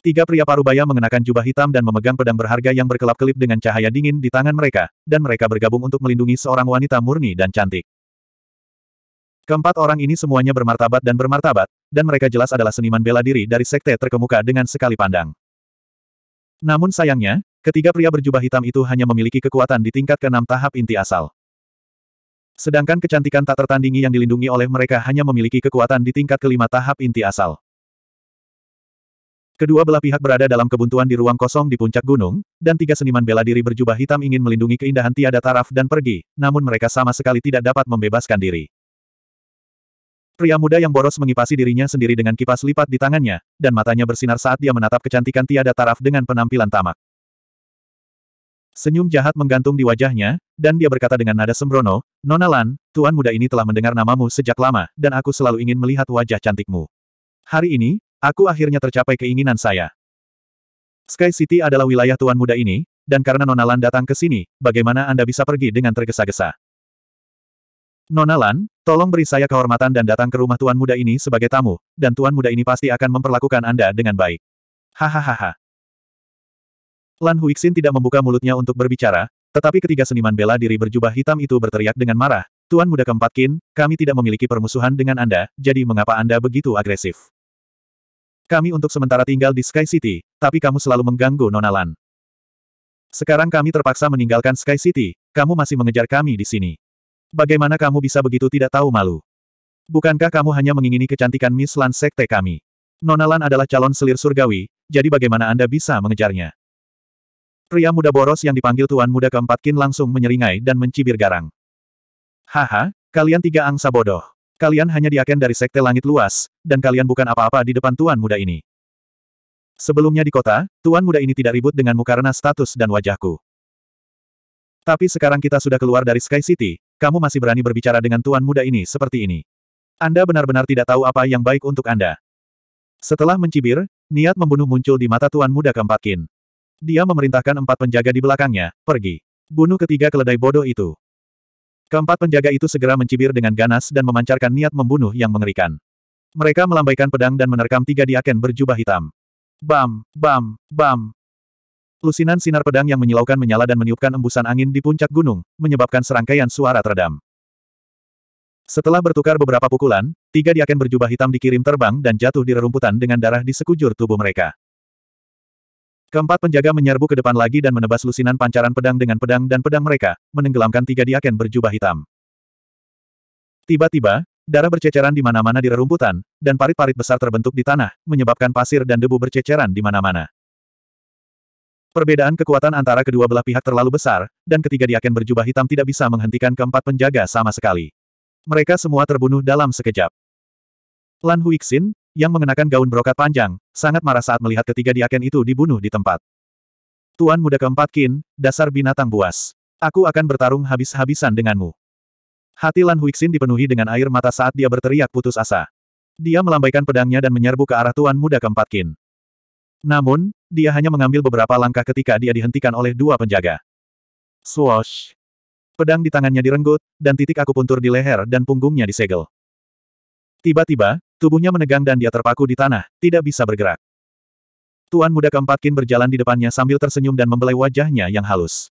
Tiga pria parubaya mengenakan jubah hitam dan memegang pedang berharga yang berkelap-kelip dengan cahaya dingin di tangan mereka, dan mereka bergabung untuk melindungi seorang wanita murni dan cantik. Keempat orang ini semuanya bermartabat dan bermartabat, dan mereka jelas adalah seniman bela diri dari sekte terkemuka dengan sekali pandang. Namun sayangnya, ketiga pria berjubah hitam itu hanya memiliki kekuatan di tingkat keenam tahap inti asal. Sedangkan kecantikan tak tertandingi yang dilindungi oleh mereka hanya memiliki kekuatan di tingkat kelima tahap inti asal. Kedua belah pihak berada dalam kebuntuan di ruang kosong di puncak gunung, dan tiga seniman bela diri berjubah hitam ingin melindungi keindahan tiada taraf dan pergi, namun mereka sama sekali tidak dapat membebaskan diri. Pria muda yang boros mengipasi dirinya sendiri dengan kipas lipat di tangannya, dan matanya bersinar saat dia menatap kecantikan tiada taraf dengan penampilan tamak. Senyum jahat menggantung di wajahnya, dan dia berkata dengan nada sembrono, Nona Lan, tuan muda ini telah mendengar namamu sejak lama, dan aku selalu ingin melihat wajah cantikmu. Hari ini, aku akhirnya tercapai keinginan saya. Sky City adalah wilayah tuan muda ini, dan karena Nona Lan datang ke sini, bagaimana Anda bisa pergi dengan tergesa-gesa? Nona Lan, tolong beri saya kehormatan dan datang ke rumah tuan muda ini sebagai tamu, dan tuan muda ini pasti akan memperlakukan Anda dengan baik. Hahaha. Lan Huixin tidak membuka mulutnya untuk berbicara, tetapi ketiga seniman bela diri berjubah hitam itu berteriak dengan marah, Tuan Muda keempat Kin, kami tidak memiliki permusuhan dengan Anda, jadi mengapa Anda begitu agresif? Kami untuk sementara tinggal di Sky City, tapi kamu selalu mengganggu Nona Lan. Sekarang kami terpaksa meninggalkan Sky City, kamu masih mengejar kami di sini. Bagaimana kamu bisa begitu tidak tahu malu? Bukankah kamu hanya mengingini kecantikan Miss Lan Sekte kami? Nona Lan adalah calon selir surgawi, jadi bagaimana Anda bisa mengejarnya? Pria muda boros yang dipanggil Tuan Muda keempat Kin langsung menyeringai dan mencibir garang. Haha, kalian tiga angsa bodoh. Kalian hanya diaken dari sekte langit luas, dan kalian bukan apa-apa di depan Tuan Muda ini. Sebelumnya di kota, Tuan Muda ini tidak ribut denganmu karena status dan wajahku. Tapi sekarang kita sudah keluar dari Sky City, kamu masih berani berbicara dengan tuan muda ini seperti ini. Anda benar-benar tidak tahu apa yang baik untuk Anda. Setelah mencibir, niat membunuh muncul di mata tuan muda keempat Kin. Dia memerintahkan empat penjaga di belakangnya, pergi. Bunuh ketiga keledai bodoh itu. Keempat penjaga itu segera mencibir dengan ganas dan memancarkan niat membunuh yang mengerikan. Mereka melambaikan pedang dan menerkam tiga diaken berjubah hitam. Bam, bam, bam. Lusinan sinar pedang yang menyilaukan menyala dan meniupkan embusan angin di puncak gunung, menyebabkan serangkaian suara teredam. Setelah bertukar beberapa pukulan, tiga diaken berjubah hitam dikirim terbang dan jatuh di rerumputan dengan darah di sekujur tubuh mereka. Keempat penjaga menyerbu ke depan lagi dan menebas lusinan pancaran pedang dengan pedang dan pedang mereka, menenggelamkan tiga diaken berjubah hitam. Tiba-tiba, Darah berceceran di mana-mana di rerumputan, dan parit-parit besar terbentuk di tanah, menyebabkan pasir dan debu berceceran di mana-mana. Perbedaan kekuatan antara kedua belah pihak terlalu besar, dan ketiga diaken berjubah hitam tidak bisa menghentikan keempat penjaga sama sekali. Mereka semua terbunuh dalam sekejap. Lan Huixin, yang mengenakan gaun brokat panjang, sangat marah saat melihat ketiga diaken itu dibunuh di tempat. Tuan muda keempat Kin, dasar binatang buas. Aku akan bertarung habis-habisan denganmu. Hati Lan Huixin dipenuhi dengan air mata saat dia berteriak putus asa. Dia melambaikan pedangnya dan menyerbu ke arah tuan muda keempat Kin. Namun, dia hanya mengambil beberapa langkah ketika dia dihentikan oleh dua penjaga. Swoosh! Pedang di tangannya direnggut, dan titik aku puntur di leher dan punggungnya disegel. Tiba-tiba, tubuhnya menegang dan dia terpaku di tanah, tidak bisa bergerak. Tuan muda keempat Kin berjalan di depannya sambil tersenyum dan membelai wajahnya yang halus.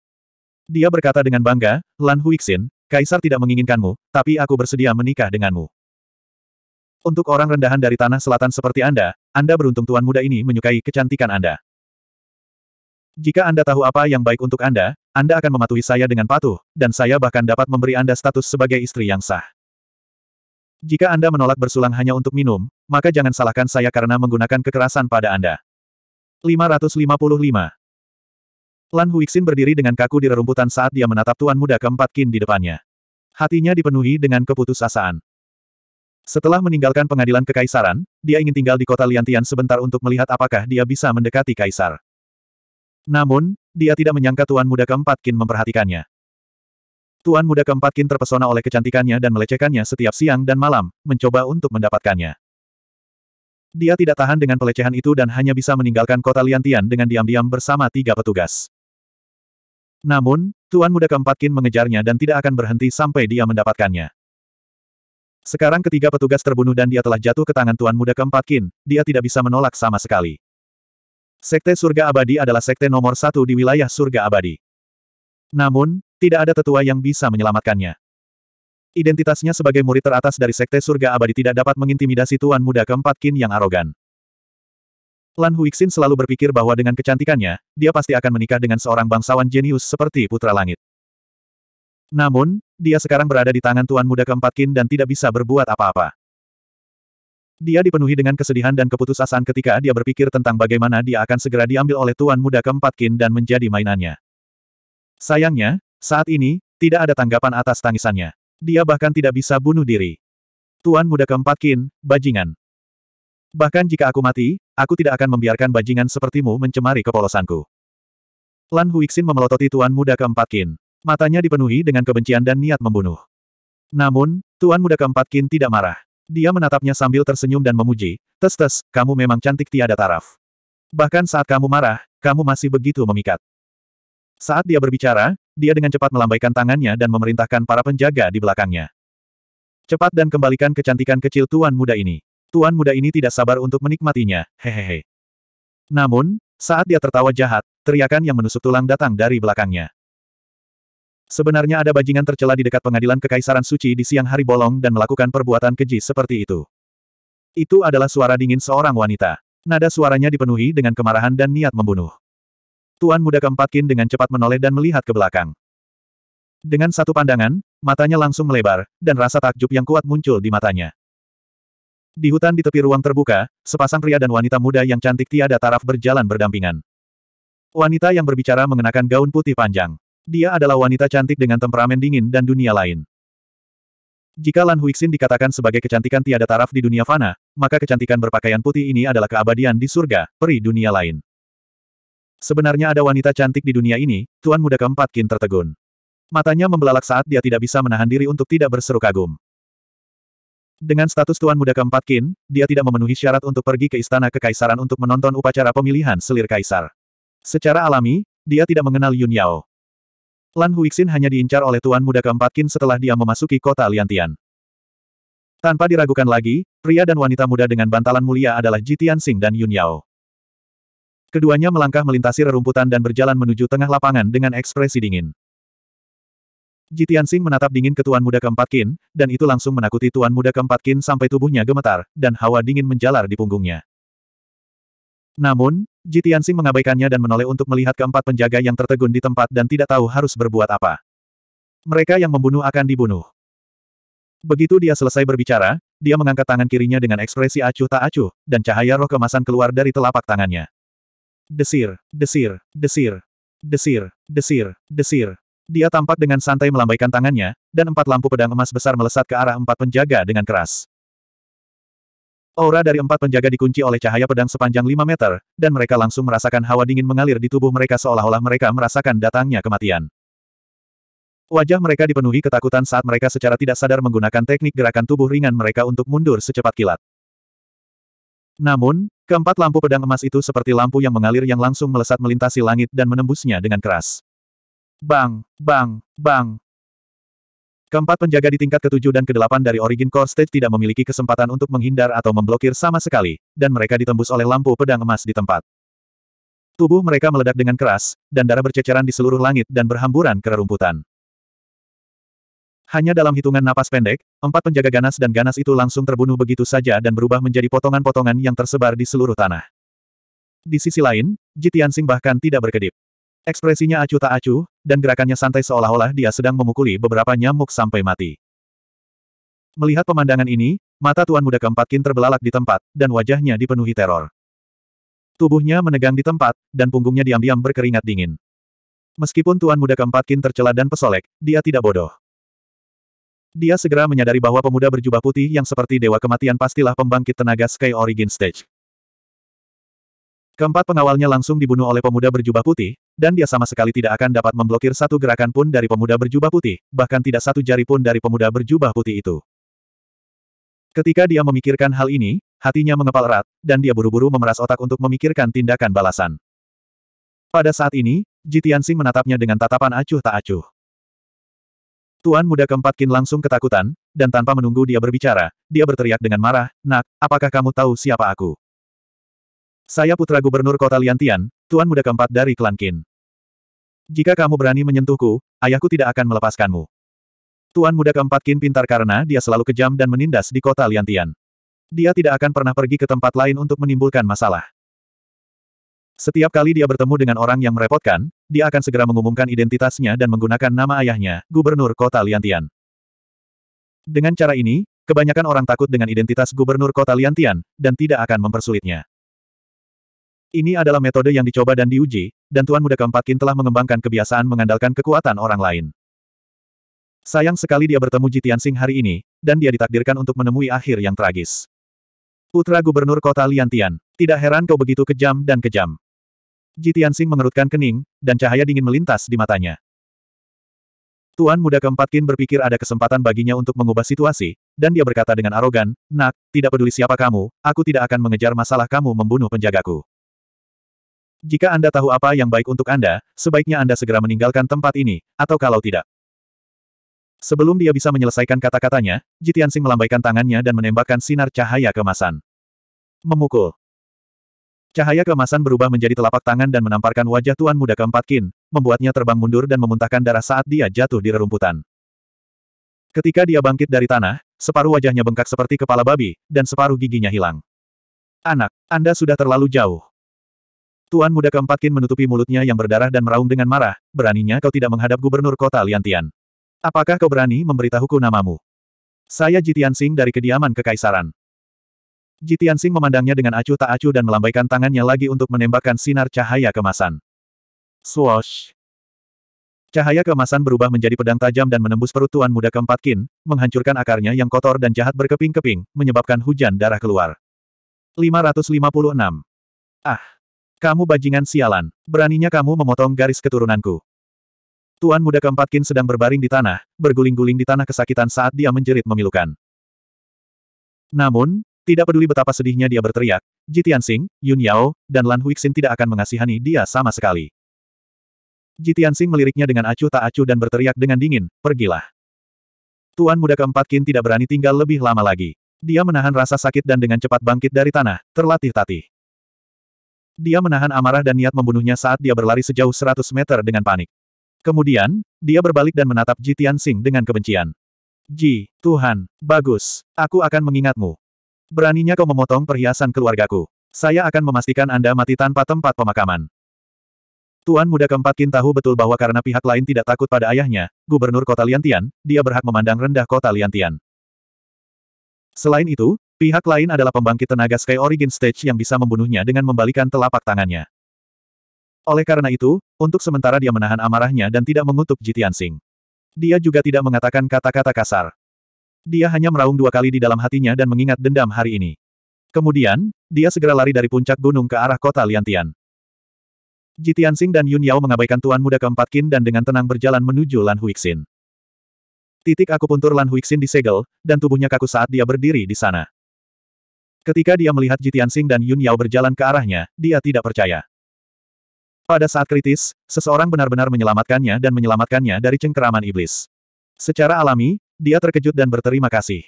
Dia berkata dengan bangga, Lan Huixin, Kaisar tidak menginginkanmu, tapi aku bersedia menikah denganmu. Untuk orang rendahan dari tanah selatan seperti Anda, Anda beruntung tuan muda ini menyukai kecantikan Anda. Jika Anda tahu apa yang baik untuk Anda, Anda akan mematuhi saya dengan patuh, dan saya bahkan dapat memberi Anda status sebagai istri yang sah. Jika Anda menolak bersulang hanya untuk minum, maka jangan salahkan saya karena menggunakan kekerasan pada Anda. 555. Lan Huixin berdiri dengan kaku di rerumputan saat dia menatap tuan muda keempat Qin di depannya. Hatinya dipenuhi dengan keputusasaan. Setelah meninggalkan pengadilan kekaisaran, dia ingin tinggal di kota Liantian sebentar untuk melihat apakah dia bisa mendekati kaisar. Namun, dia tidak menyangka tuan muda keempat kin memperhatikannya. Tuan muda keempat kin terpesona oleh kecantikannya dan melecehkannya setiap siang dan malam, mencoba untuk mendapatkannya. Dia tidak tahan dengan pelecehan itu dan hanya bisa meninggalkan kota Liantian dengan diam-diam bersama tiga petugas. Namun, Tuan Muda keempat kin mengejarnya dan tidak akan berhenti sampai dia mendapatkannya. Sekarang ketiga petugas terbunuh dan dia telah jatuh ke tangan Tuan Muda keempat Kin, dia tidak bisa menolak sama sekali. Sekte Surga Abadi adalah sekte nomor satu di wilayah Surga Abadi. Namun, tidak ada tetua yang bisa menyelamatkannya. Identitasnya sebagai murid teratas dari Sekte Surga Abadi tidak dapat mengintimidasi Tuan Muda keempat Kin yang arogan. Lan Huixin selalu berpikir bahwa dengan kecantikannya, dia pasti akan menikah dengan seorang bangsawan jenius seperti Putra Langit. Namun, dia sekarang berada di tangan Tuan Muda keempat Kin dan tidak bisa berbuat apa-apa. Dia dipenuhi dengan kesedihan dan keputusasaan ketika dia berpikir tentang bagaimana dia akan segera diambil oleh Tuan Muda keempat Kin dan menjadi mainannya. Sayangnya, saat ini, tidak ada tanggapan atas tangisannya. Dia bahkan tidak bisa bunuh diri. Tuan Muda keempat Kin, bajingan. Bahkan jika aku mati, aku tidak akan membiarkan bajingan sepertimu mencemari kepolosanku. Lan Huixin memelototi Tuan Muda keempat Kin. Matanya dipenuhi dengan kebencian dan niat membunuh. Namun, Tuan Muda keempat Kin tidak marah. Dia menatapnya sambil tersenyum dan memuji, Tes-tes, kamu memang cantik tiada taraf. Bahkan saat kamu marah, kamu masih begitu memikat. Saat dia berbicara, dia dengan cepat melambaikan tangannya dan memerintahkan para penjaga di belakangnya. Cepat dan kembalikan kecantikan kecil Tuan Muda ini. Tuan Muda ini tidak sabar untuk menikmatinya, hehehe. Namun, saat dia tertawa jahat, teriakan yang menusuk tulang datang dari belakangnya. Sebenarnya ada bajingan tercela di dekat pengadilan Kekaisaran Suci di siang hari bolong dan melakukan perbuatan keji seperti itu. Itu adalah suara dingin seorang wanita. Nada suaranya dipenuhi dengan kemarahan dan niat membunuh. Tuan muda keempat Kin dengan cepat menoleh dan melihat ke belakang. Dengan satu pandangan, matanya langsung melebar, dan rasa takjub yang kuat muncul di matanya. Di hutan di tepi ruang terbuka, sepasang pria dan wanita muda yang cantik tiada taraf berjalan berdampingan. Wanita yang berbicara mengenakan gaun putih panjang. Dia adalah wanita cantik dengan temperamen dingin dan dunia lain. Jika Lan Huixin dikatakan sebagai kecantikan tiada taraf di dunia fana, maka kecantikan berpakaian putih ini adalah keabadian di surga, peri dunia lain. Sebenarnya ada wanita cantik di dunia ini, Tuan Muda keempat Kin tertegun. Matanya membelalak saat dia tidak bisa menahan diri untuk tidak berseru kagum. Dengan status Tuan Muda keempat Kin, dia tidak memenuhi syarat untuk pergi ke Istana Kekaisaran untuk menonton upacara pemilihan selir kaisar. Secara alami, dia tidak mengenal Yun Yao. Lan Huixin hanya diincar oleh Tuan Muda keempat Qin setelah dia memasuki kota Liantian. Tanpa diragukan lagi, pria dan wanita muda dengan bantalan mulia adalah Ji Tianxing dan Yun Yao. Keduanya melangkah melintasi rerumputan dan berjalan menuju tengah lapangan dengan ekspresi dingin. Ji Tianxing menatap dingin ke Tuan Muda keempat Qin, dan itu langsung menakuti Tuan Muda keempat Qin sampai tubuhnya gemetar, dan hawa dingin menjalar di punggungnya. Namun, Jitiansing mengabaikannya dan menoleh untuk melihat keempat penjaga yang tertegun di tempat dan tidak tahu harus berbuat apa. Mereka yang membunuh akan dibunuh. Begitu dia selesai berbicara, dia mengangkat tangan kirinya dengan ekspresi acuh tak acuh, dan cahaya roh kemasan keluar dari telapak tangannya. Desir, desir, desir, desir, desir, desir. Dia tampak dengan santai melambaikan tangannya, dan empat lampu pedang emas besar melesat ke arah empat penjaga dengan keras. Aura dari empat penjaga dikunci oleh cahaya pedang sepanjang lima meter, dan mereka langsung merasakan hawa dingin mengalir di tubuh mereka seolah-olah mereka merasakan datangnya kematian. Wajah mereka dipenuhi ketakutan saat mereka secara tidak sadar menggunakan teknik gerakan tubuh ringan mereka untuk mundur secepat kilat. Namun, keempat lampu pedang emas itu seperti lampu yang mengalir yang langsung melesat melintasi langit dan menembusnya dengan keras. Bang, bang, bang, Keempat penjaga di tingkat ketujuh dan kedelapan dari Origin Core State tidak memiliki kesempatan untuk menghindar atau memblokir sama sekali, dan mereka ditembus oleh lampu pedang emas di tempat. Tubuh mereka meledak dengan keras, dan darah berceceran di seluruh langit dan berhamburan ke rerumputan. Hanya dalam hitungan napas pendek, empat penjaga ganas dan ganas itu langsung terbunuh begitu saja dan berubah menjadi potongan-potongan yang tersebar di seluruh tanah. Di sisi lain, Jitian Sing bahkan tidak berkedip. Ekspresinya acuh tak acuh, dan gerakannya santai seolah-olah dia sedang memukuli beberapa nyamuk sampai mati. Melihat pemandangan ini, mata Tuan Muda keempat Kin terbelalak di tempat, dan wajahnya dipenuhi teror. Tubuhnya menegang di tempat, dan punggungnya diam-diam berkeringat dingin. Meskipun Tuan Muda keempat Kin tercela dan pesolek, dia tidak bodoh. Dia segera menyadari bahwa pemuda berjubah putih yang seperti dewa kematian pastilah pembangkit tenaga Sky Origin Stage. Keempat pengawalnya langsung dibunuh oleh pemuda berjubah putih, dan dia sama sekali tidak akan dapat memblokir satu gerakan pun dari pemuda berjubah putih, bahkan tidak satu jari pun dari pemuda berjubah putih itu. Ketika dia memikirkan hal ini, hatinya mengepal erat, dan dia buru-buru memeras otak untuk memikirkan tindakan balasan. Pada saat ini, Jitian Jitiansing menatapnya dengan tatapan acuh tak acuh. Tuan muda keempat Kin langsung ketakutan, dan tanpa menunggu dia berbicara, dia berteriak dengan marah, Nak, apakah kamu tahu siapa aku? Saya putra gubernur kota Liantian, tuan muda keempat dari klan Qin. Jika kamu berani menyentuhku, ayahku tidak akan melepaskanmu. Tuan muda keempat Qin pintar karena dia selalu kejam dan menindas di kota Liantian. Dia tidak akan pernah pergi ke tempat lain untuk menimbulkan masalah. Setiap kali dia bertemu dengan orang yang merepotkan, dia akan segera mengumumkan identitasnya dan menggunakan nama ayahnya, gubernur kota Liantian. Dengan cara ini, kebanyakan orang takut dengan identitas gubernur kota Liantian, dan tidak akan mempersulitnya. Ini adalah metode yang dicoba dan diuji, dan Tuan Muda keempat Kin telah mengembangkan kebiasaan mengandalkan kekuatan orang lain. Sayang sekali dia bertemu Ji Tianxing hari ini, dan dia ditakdirkan untuk menemui akhir yang tragis. Putra Gubernur Kota Liantian, tidak heran kau begitu kejam dan kejam. Ji Tianxing mengerutkan kening, dan cahaya dingin melintas di matanya. Tuan Muda keempat Kin berpikir ada kesempatan baginya untuk mengubah situasi, dan dia berkata dengan arogan, Nak, tidak peduli siapa kamu, aku tidak akan mengejar masalah kamu membunuh penjagaku. Jika Anda tahu apa yang baik untuk Anda, sebaiknya Anda segera meninggalkan tempat ini, atau kalau tidak. Sebelum dia bisa menyelesaikan kata-katanya, Jitiansing melambaikan tangannya dan menembakkan sinar cahaya kemasan. Memukul. Cahaya kemasan berubah menjadi telapak tangan dan menamparkan wajah Tuan Muda keempat Kin, membuatnya terbang mundur dan memuntahkan darah saat dia jatuh di rerumputan. Ketika dia bangkit dari tanah, separuh wajahnya bengkak seperti kepala babi, dan separuh giginya hilang. Anak, Anda sudah terlalu jauh. Tuan muda keempat kin menutupi mulutnya yang berdarah dan meraung dengan marah, beraninya kau tidak menghadap gubernur kota Liantian. Apakah kau berani memberitahuku namamu? Saya Jitian Sing dari kediaman kekaisaran. Jitian Sing memandangnya dengan acuh tak acuh dan melambaikan tangannya lagi untuk menembakkan sinar cahaya kemasan. Swoosh! Cahaya kemasan berubah menjadi pedang tajam dan menembus perut tuan muda keempat kin, menghancurkan akarnya yang kotor dan jahat berkeping-keping, menyebabkan hujan darah keluar. 556. Ah! Kamu bajingan sialan. Beraninya kamu memotong garis keturunanku. Tuan muda keempat Kin sedang berbaring di tanah, berguling-guling di tanah kesakitan saat dia menjerit memilukan. Namun, tidak peduli betapa sedihnya dia berteriak, Ji Tianxing, Yun Yao, dan Lan Huixin tidak akan mengasihani dia sama sekali. Ji Tianxing meliriknya dengan acuh tak acuh dan berteriak dengan dingin, pergilah. Tuan muda keempat Kin tidak berani tinggal lebih lama lagi. Dia menahan rasa sakit dan dengan cepat bangkit dari tanah, terlatih-tatih. Dia menahan amarah dan niat membunuhnya saat dia berlari sejauh 100 meter dengan panik. Kemudian, dia berbalik dan menatap Ji Tianxing dengan kebencian. Ji, Tuhan, bagus, aku akan mengingatmu. Beraninya kau memotong perhiasan keluargaku. Saya akan memastikan Anda mati tanpa tempat pemakaman. Tuan muda keempat Kin tahu betul bahwa karena pihak lain tidak takut pada ayahnya, gubernur kota Liantian, dia berhak memandang rendah kota Liantian. Selain itu, Pihak lain adalah pembangkit tenaga Sky Origin Stage yang bisa membunuhnya dengan membalikan telapak tangannya. Oleh karena itu, untuk sementara dia menahan amarahnya dan tidak mengutuk Jitian Sing. Dia juga tidak mengatakan kata-kata kasar. Dia hanya meraung dua kali di dalam hatinya dan mengingat dendam hari ini. Kemudian, dia segera lari dari puncak gunung ke arah kota Liantian. Jitian Sing dan Yun Yao mengabaikan tuan muda keempat Qin dan dengan tenang berjalan menuju Lan Huixin. Titik akupuntur Lan Huixin disegel, dan tubuhnya kaku saat dia berdiri di sana. Ketika dia melihat Jitian Sing dan Yun Yao berjalan ke arahnya, dia tidak percaya. Pada saat kritis, seseorang benar-benar menyelamatkannya dan menyelamatkannya dari cengkeraman iblis. Secara alami, dia terkejut dan berterima kasih.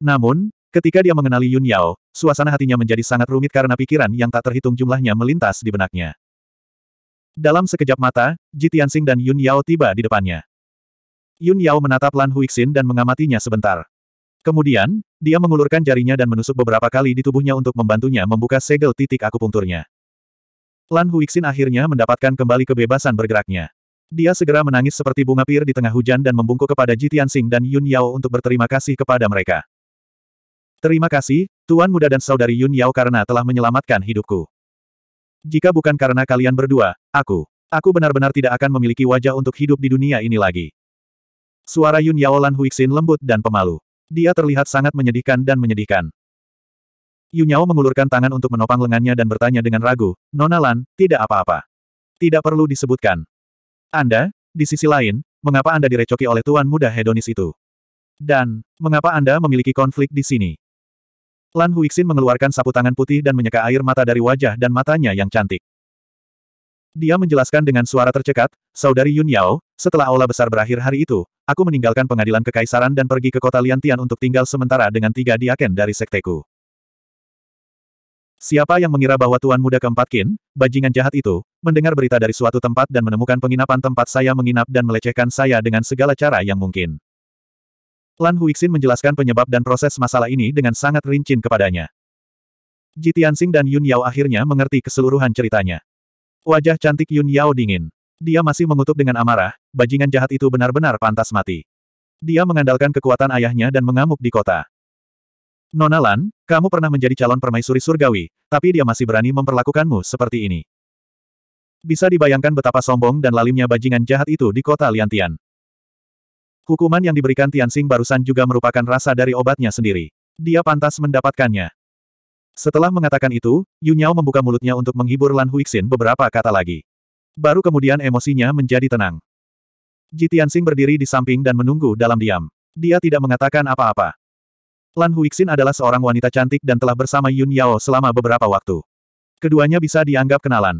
Namun, ketika dia mengenali Yun Yao, suasana hatinya menjadi sangat rumit karena pikiran yang tak terhitung jumlahnya melintas di benaknya. Dalam sekejap mata, Jitian Sing dan Yun Yao tiba di depannya. Yun Yao menatap Lan Huixin dan mengamatinya sebentar. Kemudian, dia mengulurkan jarinya dan menusuk beberapa kali di tubuhnya untuk membantunya membuka segel titik akupunturnya. Lan Huixin akhirnya mendapatkan kembali kebebasan bergeraknya. Dia segera menangis seperti bunga pir di tengah hujan dan membungkuk kepada Jitian Tianxing dan Yun Yao untuk berterima kasih kepada mereka. Terima kasih, Tuan Muda dan Saudari Yun Yao karena telah menyelamatkan hidupku. Jika bukan karena kalian berdua, aku, aku benar-benar tidak akan memiliki wajah untuk hidup di dunia ini lagi. Suara Yun Yao Lan Huixin lembut dan pemalu. Dia terlihat sangat menyedihkan dan menyedihkan. Yunyao mengulurkan tangan untuk menopang lengannya dan bertanya dengan ragu, Nona Lan, tidak apa-apa. Tidak perlu disebutkan. Anda, di sisi lain, mengapa Anda direcoki oleh Tuan Muda Hedonis itu? Dan, mengapa Anda memiliki konflik di sini? Lan Huixin mengeluarkan sapu tangan putih dan menyeka air mata dari wajah dan matanya yang cantik. Dia menjelaskan dengan suara tercekat, Saudari Yun Yao, setelah aula besar berakhir hari itu, aku meninggalkan pengadilan kekaisaran dan pergi ke kota Liantian untuk tinggal sementara dengan tiga diaken dari sekteku. Siapa yang mengira bahwa Tuan Muda keempat Kin, bajingan jahat itu, mendengar berita dari suatu tempat dan menemukan penginapan tempat saya menginap dan melecehkan saya dengan segala cara yang mungkin. Lan Huixin menjelaskan penyebab dan proses masalah ini dengan sangat rincin kepadanya. Jitiansing dan Yun Yao akhirnya mengerti keseluruhan ceritanya. Wajah cantik Yun Yao dingin. Dia masih mengutuk dengan amarah, bajingan jahat itu benar-benar pantas mati. Dia mengandalkan kekuatan ayahnya dan mengamuk di kota. Nona Lan, kamu pernah menjadi calon permaisuri surgawi, tapi dia masih berani memperlakukanmu seperti ini. Bisa dibayangkan betapa sombong dan lalimnya bajingan jahat itu di kota Liantian. Hukuman yang diberikan Tianxing barusan juga merupakan rasa dari obatnya sendiri. Dia pantas mendapatkannya. Setelah mengatakan itu, Yu membuka mulutnya untuk menghibur Lan Huixin beberapa kata lagi. Baru kemudian emosinya menjadi tenang. Ji Tianxing berdiri di samping dan menunggu dalam diam. Dia tidak mengatakan apa-apa. Lan Huixin adalah seorang wanita cantik dan telah bersama Yun Yao selama beberapa waktu. Keduanya bisa dianggap kenalan.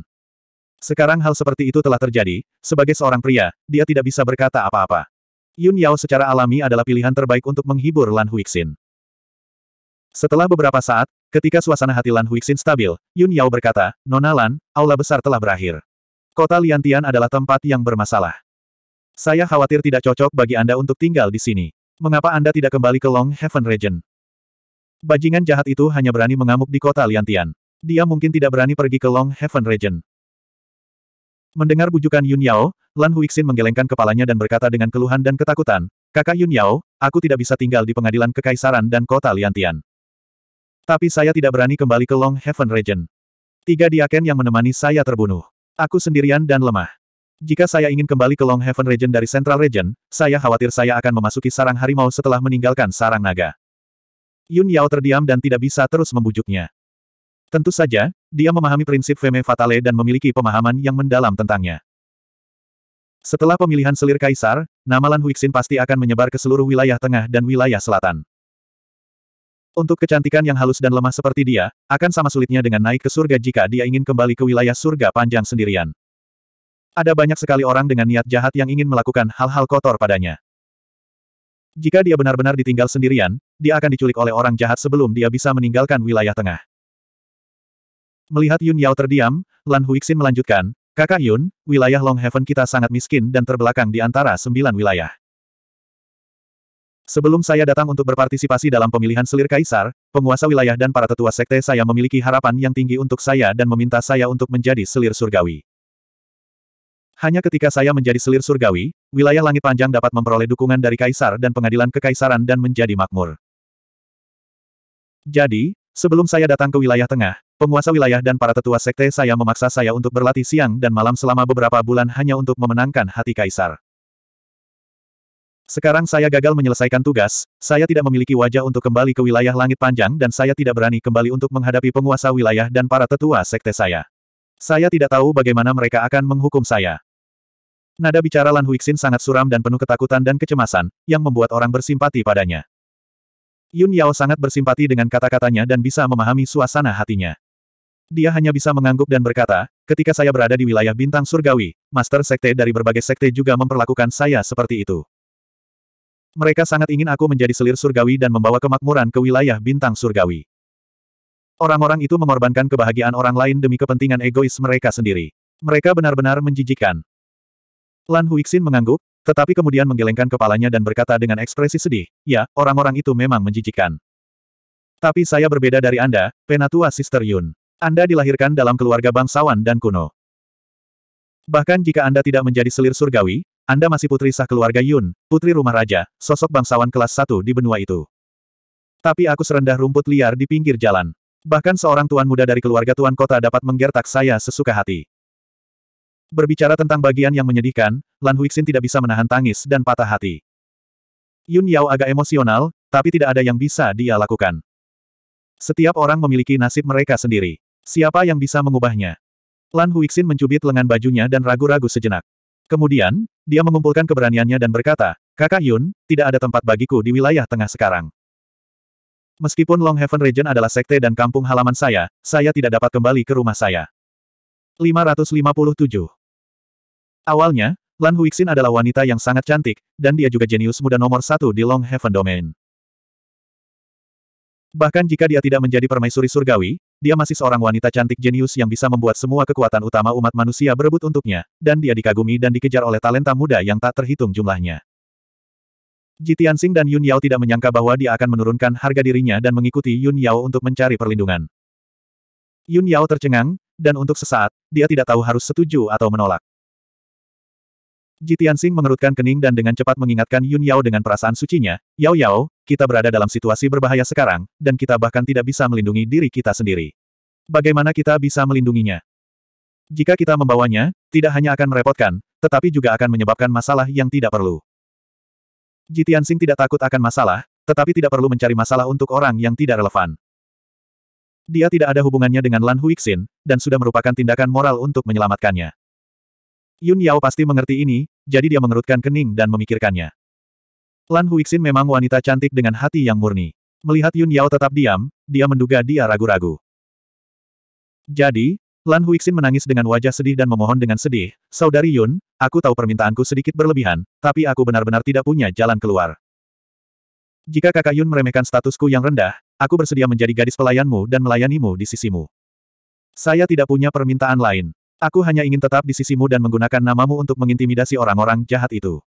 Sekarang hal seperti itu telah terjadi, sebagai seorang pria, dia tidak bisa berkata apa-apa. Yun Yao secara alami adalah pilihan terbaik untuk menghibur Lan Huixin. Setelah beberapa saat, ketika suasana hati Lan Huixin stabil, Yun Yao berkata, Nona Lan, aula besar telah berakhir. Kota Liantian adalah tempat yang bermasalah. Saya khawatir tidak cocok bagi Anda untuk tinggal di sini. Mengapa Anda tidak kembali ke Long Heaven Region? Bajingan jahat itu hanya berani mengamuk di kota Liantian. Dia mungkin tidak berani pergi ke Long Heaven Region. Mendengar bujukan Yun Yao, Lan Huixin menggelengkan kepalanya dan berkata dengan keluhan dan ketakutan, Kakak Yun Yao, aku tidak bisa tinggal di pengadilan kekaisaran dan kota Liantian. Tapi saya tidak berani kembali ke Long Heaven Region. Tiga diaken yang menemani saya terbunuh. Aku sendirian dan lemah. Jika saya ingin kembali ke Long Heaven Region dari Central Region, saya khawatir saya akan memasuki sarang harimau setelah meninggalkan sarang naga. Yun Yao terdiam dan tidak bisa terus membujuknya. Tentu saja, dia memahami prinsip Femme Fatale dan memiliki pemahaman yang mendalam tentangnya. Setelah pemilihan selir kaisar, nama Lan Huixin pasti akan menyebar ke seluruh wilayah tengah dan wilayah selatan. Untuk kecantikan yang halus dan lemah seperti dia, akan sama sulitnya dengan naik ke surga jika dia ingin kembali ke wilayah surga panjang sendirian. Ada banyak sekali orang dengan niat jahat yang ingin melakukan hal-hal kotor padanya. Jika dia benar-benar ditinggal sendirian, dia akan diculik oleh orang jahat sebelum dia bisa meninggalkan wilayah tengah. Melihat Yun Yao terdiam, Lan Huixin melanjutkan, Kakak Yun, wilayah Long Heaven kita sangat miskin dan terbelakang di antara sembilan wilayah. Sebelum saya datang untuk berpartisipasi dalam pemilihan selir kaisar, penguasa wilayah dan para tetua sekte saya memiliki harapan yang tinggi untuk saya dan meminta saya untuk menjadi selir surgawi. Hanya ketika saya menjadi selir surgawi, wilayah langit panjang dapat memperoleh dukungan dari kaisar dan pengadilan kekaisaran dan menjadi makmur. Jadi, sebelum saya datang ke wilayah tengah, penguasa wilayah dan para tetua sekte saya memaksa saya untuk berlatih siang dan malam selama beberapa bulan hanya untuk memenangkan hati kaisar. Sekarang saya gagal menyelesaikan tugas, saya tidak memiliki wajah untuk kembali ke wilayah langit panjang dan saya tidak berani kembali untuk menghadapi penguasa wilayah dan para tetua sekte saya. Saya tidak tahu bagaimana mereka akan menghukum saya. Nada bicara Lan Huixin sangat suram dan penuh ketakutan dan kecemasan, yang membuat orang bersimpati padanya. Yun Yao sangat bersimpati dengan kata-katanya dan bisa memahami suasana hatinya. Dia hanya bisa mengangguk dan berkata, ketika saya berada di wilayah bintang surgawi, master sekte dari berbagai sekte juga memperlakukan saya seperti itu. Mereka sangat ingin aku menjadi selir surgawi dan membawa kemakmuran ke wilayah bintang surgawi. Orang-orang itu mengorbankan kebahagiaan orang lain demi kepentingan egois mereka sendiri. Mereka benar-benar menjijikan. Lan Huixin mengangguk, tetapi kemudian menggelengkan kepalanya dan berkata dengan ekspresi sedih, ya, orang-orang itu memang menjijikan. Tapi saya berbeda dari Anda, Penatua Sister Yun. Anda dilahirkan dalam keluarga bangsawan dan kuno. Bahkan jika Anda tidak menjadi selir surgawi, anda masih putri sah keluarga Yun, putri rumah raja, sosok bangsawan kelas satu di benua itu. Tapi aku serendah rumput liar di pinggir jalan. Bahkan seorang tuan muda dari keluarga tuan kota dapat menggertak saya sesuka hati. Berbicara tentang bagian yang menyedihkan, Lan Huixin tidak bisa menahan tangis dan patah hati. Yun Yao agak emosional, tapi tidak ada yang bisa dia lakukan. Setiap orang memiliki nasib mereka sendiri. Siapa yang bisa mengubahnya? Lan Huixin mencubit lengan bajunya dan ragu-ragu sejenak. Kemudian, dia mengumpulkan keberaniannya dan berkata, Kakak Yun, tidak ada tempat bagiku di wilayah tengah sekarang. Meskipun Long Heaven Region adalah sekte dan kampung halaman saya, saya tidak dapat kembali ke rumah saya. 557 Awalnya, Lan Huixin adalah wanita yang sangat cantik, dan dia juga jenius muda nomor satu di Long Heaven Domain. Bahkan jika dia tidak menjadi permaisuri surgawi, dia masih seorang wanita cantik jenius yang bisa membuat semua kekuatan utama umat manusia berebut untuknya, dan dia dikagumi dan dikejar oleh talenta muda yang tak terhitung jumlahnya. Ji Tianxing dan Yun Yao tidak menyangka bahwa dia akan menurunkan harga dirinya dan mengikuti Yun Yao untuk mencari perlindungan. Yun Yao tercengang, dan untuk sesaat, dia tidak tahu harus setuju atau menolak. Ji Tianxing mengerutkan kening dan dengan cepat mengingatkan Yun Yao dengan perasaan sucinya, Yao Yao, kita berada dalam situasi berbahaya sekarang, dan kita bahkan tidak bisa melindungi diri kita sendiri. Bagaimana kita bisa melindunginya? Jika kita membawanya, tidak hanya akan merepotkan, tetapi juga akan menyebabkan masalah yang tidak perlu. Jitian Sing tidak takut akan masalah, tetapi tidak perlu mencari masalah untuk orang yang tidak relevan. Dia tidak ada hubungannya dengan Lan Huixin, dan sudah merupakan tindakan moral untuk menyelamatkannya. Yun Yao pasti mengerti ini, jadi dia mengerutkan kening dan memikirkannya. Lan Huixin memang wanita cantik dengan hati yang murni. Melihat Yun Yao tetap diam, dia menduga dia ragu-ragu. Jadi, Lan Huixin menangis dengan wajah sedih dan memohon dengan sedih, Saudari Yun, aku tahu permintaanku sedikit berlebihan, tapi aku benar-benar tidak punya jalan keluar. Jika kakak Yun meremehkan statusku yang rendah, aku bersedia menjadi gadis pelayanmu dan melayanimu di sisimu. Saya tidak punya permintaan lain. Aku hanya ingin tetap di sisimu dan menggunakan namamu untuk mengintimidasi orang-orang jahat itu.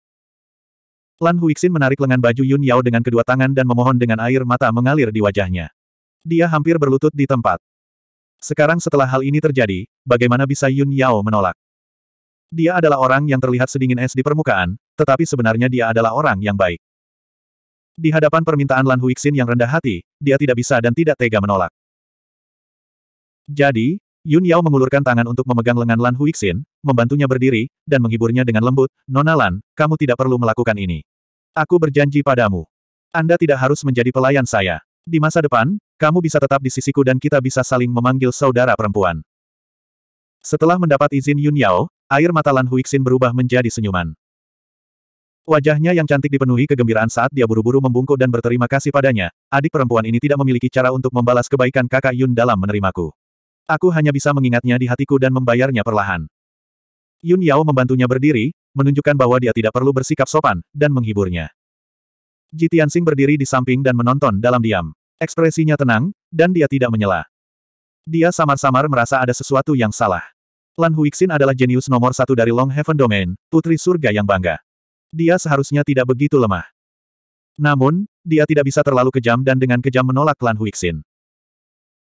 Lan Huixin menarik lengan baju Yun Yao dengan kedua tangan dan memohon dengan air mata mengalir di wajahnya. Dia hampir berlutut di tempat. Sekarang setelah hal ini terjadi, bagaimana bisa Yun Yao menolak? Dia adalah orang yang terlihat sedingin es di permukaan, tetapi sebenarnya dia adalah orang yang baik. Di hadapan permintaan Lan Huixin yang rendah hati, dia tidak bisa dan tidak tega menolak. Jadi, Yun Yao mengulurkan tangan untuk memegang lengan Lan Huixin, membantunya berdiri, dan menghiburnya dengan lembut, Nona Lan, kamu tidak perlu melakukan ini. Aku berjanji padamu. Anda tidak harus menjadi pelayan saya. Di masa depan, kamu bisa tetap di sisiku dan kita bisa saling memanggil saudara perempuan. Setelah mendapat izin Yun Yao, air mata Lan Huixin berubah menjadi senyuman. Wajahnya yang cantik dipenuhi kegembiraan saat dia buru-buru membungkuk dan berterima kasih padanya. Adik perempuan ini tidak memiliki cara untuk membalas kebaikan kakak Yun dalam menerimaku. Aku hanya bisa mengingatnya di hatiku dan membayarnya perlahan. Yun Yao membantunya berdiri, menunjukkan bahwa dia tidak perlu bersikap sopan, dan menghiburnya. Ji Tianxing berdiri di samping dan menonton dalam diam. Ekspresinya tenang, dan dia tidak menyela. Dia samar-samar merasa ada sesuatu yang salah. Lan Huixin adalah jenius nomor satu dari Long Heaven Domain, putri surga yang bangga. Dia seharusnya tidak begitu lemah. Namun, dia tidak bisa terlalu kejam dan dengan kejam menolak Lan Huixin.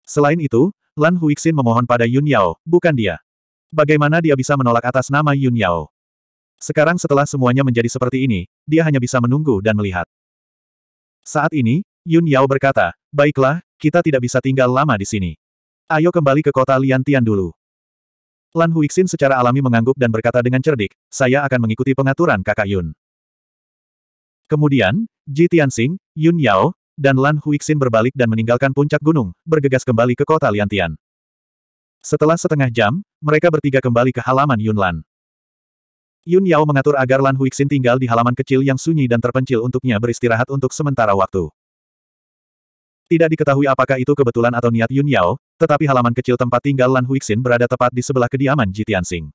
Selain itu, Lan Huixin memohon pada Yun Yao, bukan dia. Bagaimana dia bisa menolak atas nama Yun Yao? Sekarang setelah semuanya menjadi seperti ini, dia hanya bisa menunggu dan melihat. Saat ini, Yun Yao berkata, baiklah, kita tidak bisa tinggal lama di sini. Ayo kembali ke kota Liantian dulu. Lan Huixin secara alami mengangguk dan berkata dengan cerdik, saya akan mengikuti pengaturan kakak Yun. Kemudian, Ji Tianxing, Yun Yao, dan Lan Huixin berbalik dan meninggalkan puncak gunung, bergegas kembali ke kota Liantian. Setelah setengah jam, mereka bertiga kembali ke halaman Yunlan. Yun Yao mengatur agar Lan Huixin tinggal di halaman kecil yang sunyi dan terpencil untuknya beristirahat untuk sementara waktu. Tidak diketahui apakah itu kebetulan atau niat Yun Yao, tetapi halaman kecil tempat tinggal Lan Huixin berada tepat di sebelah kediaman Ji Tianxing.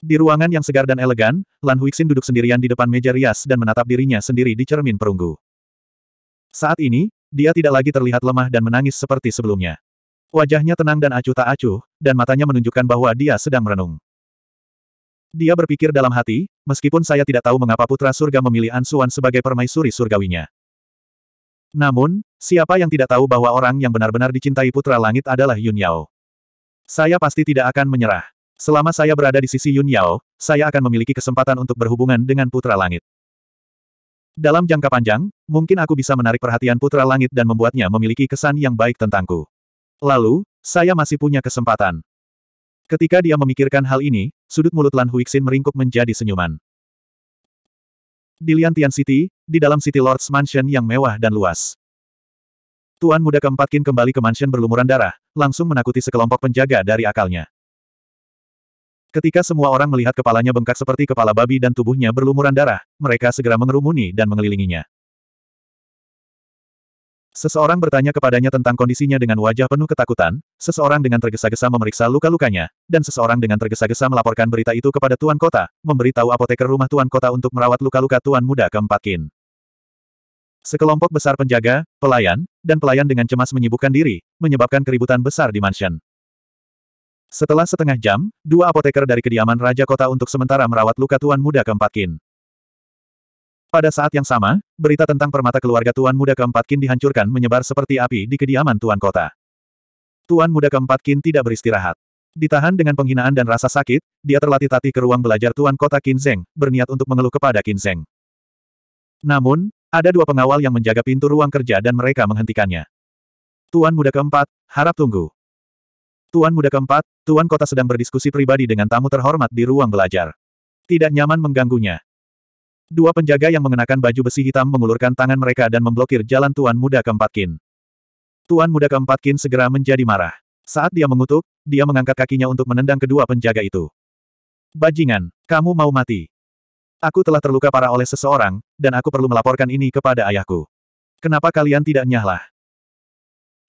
Di ruangan yang segar dan elegan, Lan Huixin duduk sendirian di depan meja rias dan menatap dirinya sendiri di cermin perunggu. Saat ini, dia tidak lagi terlihat lemah dan menangis seperti sebelumnya. Wajahnya tenang dan acuh tak acuh, dan matanya menunjukkan bahwa dia sedang merenung. Dia berpikir dalam hati, meskipun saya tidak tahu mengapa putra surga memilih Ansuan sebagai permaisuri surgawinya. Namun, siapa yang tidak tahu bahwa orang yang benar-benar dicintai putra langit adalah Yun Yao? Saya pasti tidak akan menyerah. Selama saya berada di sisi Yun Yao, saya akan memiliki kesempatan untuk berhubungan dengan putra langit. Dalam jangka panjang, mungkin aku bisa menarik perhatian putra langit dan membuatnya memiliki kesan yang baik tentangku. Lalu, saya masih punya kesempatan. Ketika dia memikirkan hal ini, sudut mulut Lan Huixin meringkuk menjadi senyuman. Di Liantian City, di dalam City Lord's Mansion yang mewah dan luas. Tuan muda keempat Qin kembali ke mansion berlumuran darah, langsung menakuti sekelompok penjaga dari akalnya. Ketika semua orang melihat kepalanya bengkak seperti kepala babi dan tubuhnya berlumuran darah, mereka segera mengerumuni dan mengelilinginya. Seseorang bertanya kepadanya tentang kondisinya dengan wajah penuh ketakutan, seseorang dengan tergesa-gesa memeriksa luka-lukanya, dan seseorang dengan tergesa-gesa melaporkan berita itu kepada Tuan Kota, memberitahu apoteker rumah Tuan Kota untuk merawat luka-luka Tuan Muda keempat Kin. Sekelompok besar penjaga, pelayan, dan pelayan dengan cemas menyibukkan diri, menyebabkan keributan besar di mansion. Setelah setengah jam, dua apoteker dari kediaman Raja Kota untuk sementara merawat luka Tuan Muda keempat Kin. Pada saat yang sama, berita tentang permata keluarga Tuan Muda keempat Kin dihancurkan menyebar seperti api di kediaman Tuan Kota. Tuan Muda keempat Kin tidak beristirahat. Ditahan dengan penghinaan dan rasa sakit, dia terlatih-tatih ke ruang belajar Tuan Kota Qin Zeng, berniat untuk mengeluh kepada Qin Zeng. Namun, ada dua pengawal yang menjaga pintu ruang kerja dan mereka menghentikannya. Tuan Muda keempat, harap tunggu. Tuan Muda keempat, Tuan Kota sedang berdiskusi pribadi dengan tamu terhormat di ruang belajar. Tidak nyaman mengganggunya. Dua penjaga yang mengenakan baju besi hitam mengulurkan tangan mereka dan memblokir jalan Tuan Muda keempat Kin. Tuan Muda keempat Kin segera menjadi marah. Saat dia mengutuk, dia mengangkat kakinya untuk menendang kedua penjaga itu. Bajingan, kamu mau mati. Aku telah terluka parah oleh seseorang, dan aku perlu melaporkan ini kepada ayahku. Kenapa kalian tidak nyahlah?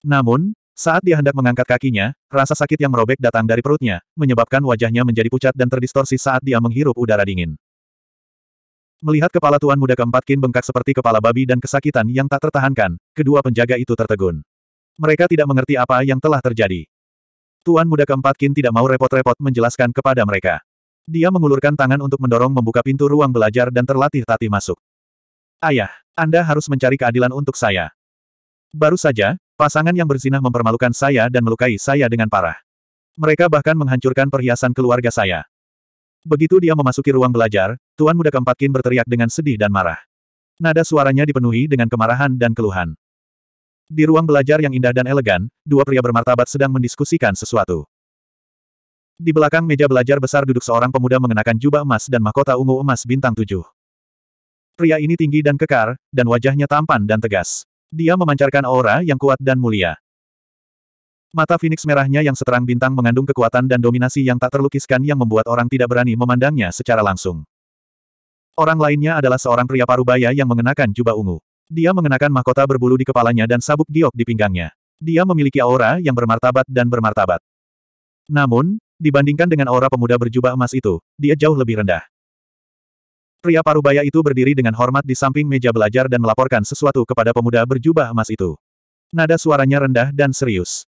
Namun, saat dia hendak mengangkat kakinya, rasa sakit yang merobek datang dari perutnya, menyebabkan wajahnya menjadi pucat dan terdistorsi saat dia menghirup udara dingin. Melihat kepala tuan muda keempat Kin bengkak seperti kepala babi dan kesakitan yang tak tertahankan, kedua penjaga itu tertegun. Mereka tidak mengerti apa yang telah terjadi. Tuan muda keempat Kin tidak mau repot-repot menjelaskan kepada mereka. Dia mengulurkan tangan untuk mendorong membuka pintu ruang belajar dan terlatih tati masuk. Ayah, Anda harus mencari keadilan untuk saya. Baru saja, pasangan yang berzinah mempermalukan saya dan melukai saya dengan parah. Mereka bahkan menghancurkan perhiasan keluarga saya. Begitu dia memasuki ruang belajar, Tuan Muda keempat Kin berteriak dengan sedih dan marah. Nada suaranya dipenuhi dengan kemarahan dan keluhan. Di ruang belajar yang indah dan elegan, dua pria bermartabat sedang mendiskusikan sesuatu. Di belakang meja belajar besar duduk seorang pemuda mengenakan jubah emas dan mahkota ungu emas bintang tujuh. Pria ini tinggi dan kekar, dan wajahnya tampan dan tegas. Dia memancarkan aura yang kuat dan mulia. Mata Phoenix merahnya yang seterang bintang mengandung kekuatan dan dominasi yang tak terlukiskan yang membuat orang tidak berani memandangnya secara langsung. Orang lainnya adalah seorang pria parubaya yang mengenakan jubah ungu. Dia mengenakan mahkota berbulu di kepalanya dan sabuk giok di pinggangnya. Dia memiliki aura yang bermartabat dan bermartabat. Namun, dibandingkan dengan aura pemuda berjubah emas itu, dia jauh lebih rendah. Pria parubaya itu berdiri dengan hormat di samping meja belajar dan melaporkan sesuatu kepada pemuda berjubah emas itu. Nada suaranya rendah dan serius.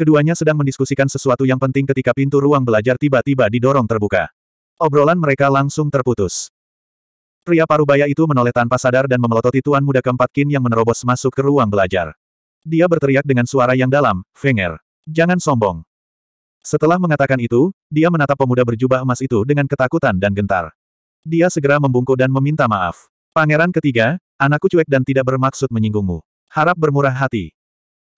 Keduanya sedang mendiskusikan sesuatu yang penting ketika pintu ruang belajar tiba-tiba didorong terbuka. Obrolan mereka langsung terputus. Pria parubaya itu menoleh tanpa sadar dan memelototi tuan muda keempat Kin yang menerobos masuk ke ruang belajar. Dia berteriak dengan suara yang dalam, Fenger. Jangan sombong. Setelah mengatakan itu, dia menatap pemuda berjubah emas itu dengan ketakutan dan gentar. Dia segera membungkuk dan meminta maaf. Pangeran ketiga, anakku cuek dan tidak bermaksud menyinggungmu. Harap bermurah hati.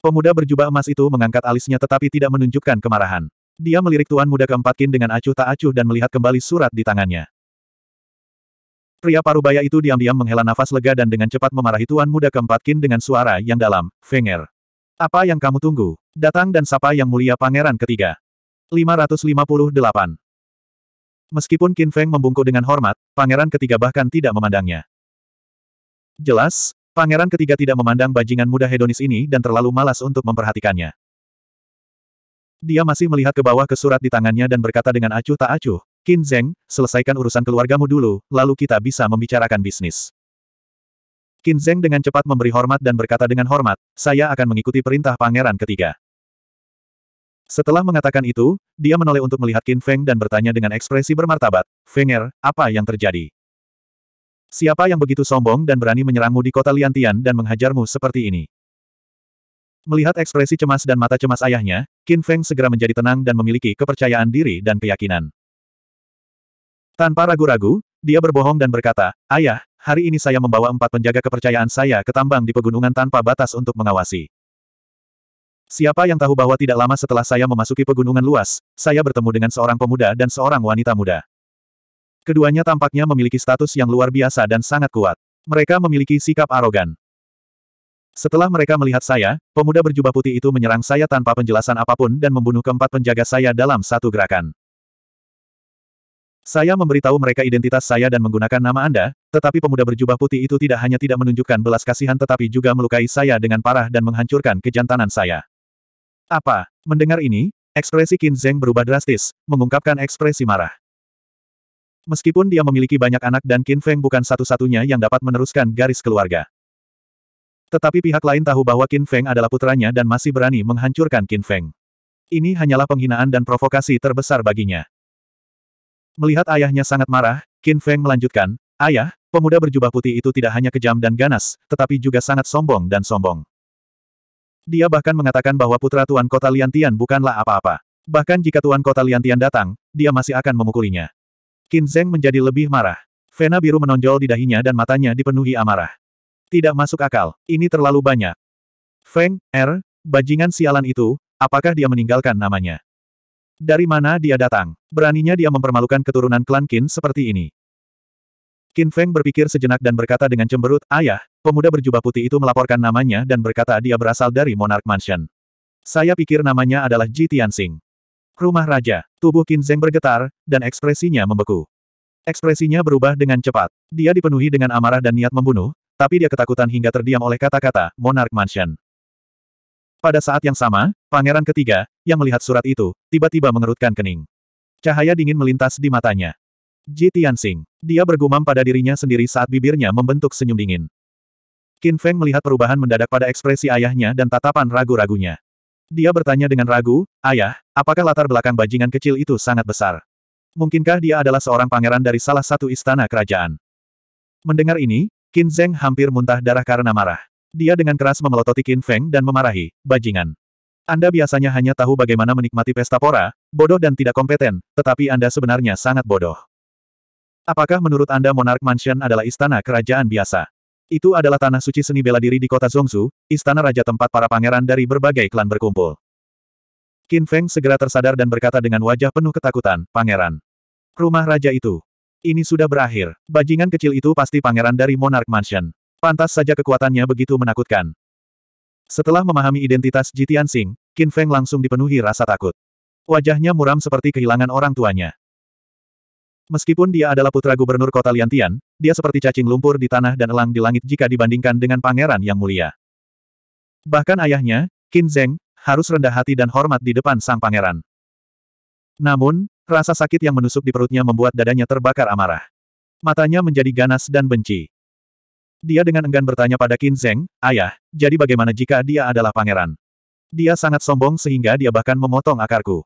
Pemuda berjubah emas itu mengangkat alisnya tetapi tidak menunjukkan kemarahan. Dia melirik tuan muda keempat Kin dengan acuh tak acuh dan melihat kembali surat di tangannya. Pria parubaya itu diam-diam menghela nafas lega dan dengan cepat memarahi tuan muda keempat Kin dengan suara yang dalam, Fenger. Apa yang kamu tunggu? Datang dan sapa yang mulia pangeran ketiga. 558. Meskipun Kin Feng membungkuk dengan hormat, pangeran ketiga bahkan tidak memandangnya. Jelas, Pangeran ketiga tidak memandang bajingan muda hedonis ini dan terlalu malas untuk memperhatikannya. Dia masih melihat ke bawah ke surat di tangannya dan berkata dengan acuh tak acuh, Qin Zeng, selesaikan urusan keluargamu dulu, lalu kita bisa membicarakan bisnis. Qin Zeng dengan cepat memberi hormat dan berkata dengan hormat, saya akan mengikuti perintah pangeran ketiga. Setelah mengatakan itu, dia menoleh untuk melihat Qin Feng dan bertanya dengan ekspresi bermartabat, Fenger, apa yang terjadi? Siapa yang begitu sombong dan berani menyerangmu di kota Liantian dan menghajarmu seperti ini? Melihat ekspresi cemas dan mata cemas ayahnya, Qin Feng segera menjadi tenang dan memiliki kepercayaan diri dan keyakinan. Tanpa ragu-ragu, dia berbohong dan berkata, Ayah, hari ini saya membawa empat penjaga kepercayaan saya ke tambang di pegunungan tanpa batas untuk mengawasi. Siapa yang tahu bahwa tidak lama setelah saya memasuki pegunungan luas, saya bertemu dengan seorang pemuda dan seorang wanita muda. Keduanya tampaknya memiliki status yang luar biasa dan sangat kuat. Mereka memiliki sikap arogan. Setelah mereka melihat saya, pemuda berjubah putih itu menyerang saya tanpa penjelasan apapun dan membunuh keempat penjaga saya dalam satu gerakan. Saya memberitahu mereka identitas saya dan menggunakan nama Anda, tetapi pemuda berjubah putih itu tidak hanya tidak menunjukkan belas kasihan tetapi juga melukai saya dengan parah dan menghancurkan kejantanan saya. Apa? Mendengar ini, ekspresi Qin Zheng berubah drastis, mengungkapkan ekspresi marah. Meskipun dia memiliki banyak anak dan Qin Feng bukan satu-satunya yang dapat meneruskan garis keluarga. Tetapi pihak lain tahu bahwa Qin Feng adalah putranya dan masih berani menghancurkan Qin Feng. Ini hanyalah penghinaan dan provokasi terbesar baginya. Melihat ayahnya sangat marah, Qin Feng melanjutkan, Ayah, pemuda berjubah putih itu tidak hanya kejam dan ganas, tetapi juga sangat sombong dan sombong. Dia bahkan mengatakan bahwa putra Tuan Kota Liantian bukanlah apa-apa. Bahkan jika Tuan Kota Liantian datang, dia masih akan memukulinya. Qin Zeng menjadi lebih marah. Vena biru menonjol di dahinya dan matanya dipenuhi amarah. Tidak masuk akal, ini terlalu banyak. Feng, Er, bajingan sialan itu, apakah dia meninggalkan namanya? Dari mana dia datang? Beraninya dia mempermalukan keturunan klan Qin seperti ini. Qin Feng berpikir sejenak dan berkata dengan cemberut, Ayah, pemuda berjubah putih itu melaporkan namanya dan berkata dia berasal dari Monarch Mansion. Saya pikir namanya adalah Ji Tianxing. Rumah Raja, tubuh Qin Zeng bergetar, dan ekspresinya membeku. Ekspresinya berubah dengan cepat. Dia dipenuhi dengan amarah dan niat membunuh, tapi dia ketakutan hingga terdiam oleh kata-kata Monarch Mansion. Pada saat yang sama, pangeran ketiga, yang melihat surat itu, tiba-tiba mengerutkan kening. Cahaya dingin melintas di matanya. Ji Tianxing. Dia bergumam pada dirinya sendiri saat bibirnya membentuk senyum dingin. Qin Feng melihat perubahan mendadak pada ekspresi ayahnya dan tatapan ragu-ragunya. Dia bertanya dengan ragu, Ayah, apakah latar belakang bajingan kecil itu sangat besar? Mungkinkah dia adalah seorang pangeran dari salah satu istana kerajaan? Mendengar ini, Qin Zheng hampir muntah darah karena marah. Dia dengan keras memelototi Qin Feng dan memarahi, bajingan. Anda biasanya hanya tahu bagaimana menikmati pesta pora, bodoh dan tidak kompeten, tetapi Anda sebenarnya sangat bodoh. Apakah menurut Anda Monarch Mansion adalah istana kerajaan biasa? Itu adalah tanah suci seni bela diri di kota Zongsu, istana raja tempat para pangeran dari berbagai klan berkumpul. Qin Feng segera tersadar dan berkata dengan wajah penuh ketakutan, Pangeran. Rumah raja itu. Ini sudah berakhir. Bajingan kecil itu pasti pangeran dari Monarch Mansion. Pantas saja kekuatannya begitu menakutkan. Setelah memahami identitas Jitian Sing, Qin Feng langsung dipenuhi rasa takut. Wajahnya muram seperti kehilangan orang tuanya. Meskipun dia adalah putra gubernur kota Liantian, dia seperti cacing lumpur di tanah dan elang di langit jika dibandingkan dengan pangeran yang mulia. Bahkan ayahnya, Qin Zheng, harus rendah hati dan hormat di depan sang pangeran. Namun, rasa sakit yang menusuk di perutnya membuat dadanya terbakar amarah. Matanya menjadi ganas dan benci. Dia dengan enggan bertanya pada Qin Zheng, ayah, jadi bagaimana jika dia adalah pangeran? Dia sangat sombong sehingga dia bahkan memotong akarku.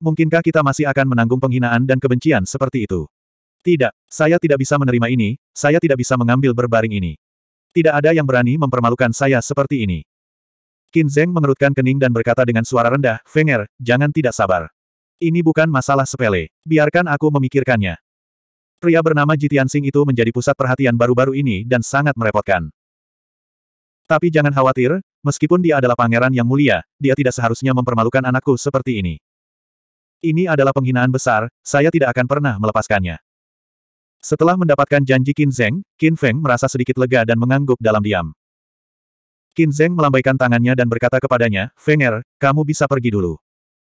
Mungkinkah kita masih akan menanggung penghinaan dan kebencian seperti itu? Tidak, saya tidak bisa menerima ini, saya tidak bisa mengambil berbaring ini. Tidak ada yang berani mempermalukan saya seperti ini. Qin Zheng mengerutkan kening dan berkata dengan suara rendah, Fenger, jangan tidak sabar. Ini bukan masalah sepele. Biarkan aku memikirkannya. Pria bernama Jitian Sing itu menjadi pusat perhatian baru-baru ini dan sangat merepotkan. Tapi jangan khawatir, meskipun dia adalah pangeran yang mulia, dia tidak seharusnya mempermalukan anakku seperti ini. Ini adalah penghinaan besar, saya tidak akan pernah melepaskannya. Setelah mendapatkan janji Qin Zeng, Qin Feng merasa sedikit lega dan mengangguk dalam diam. Qin Zeng melambaikan tangannya dan berkata kepadanya, Feng Er, kamu bisa pergi dulu.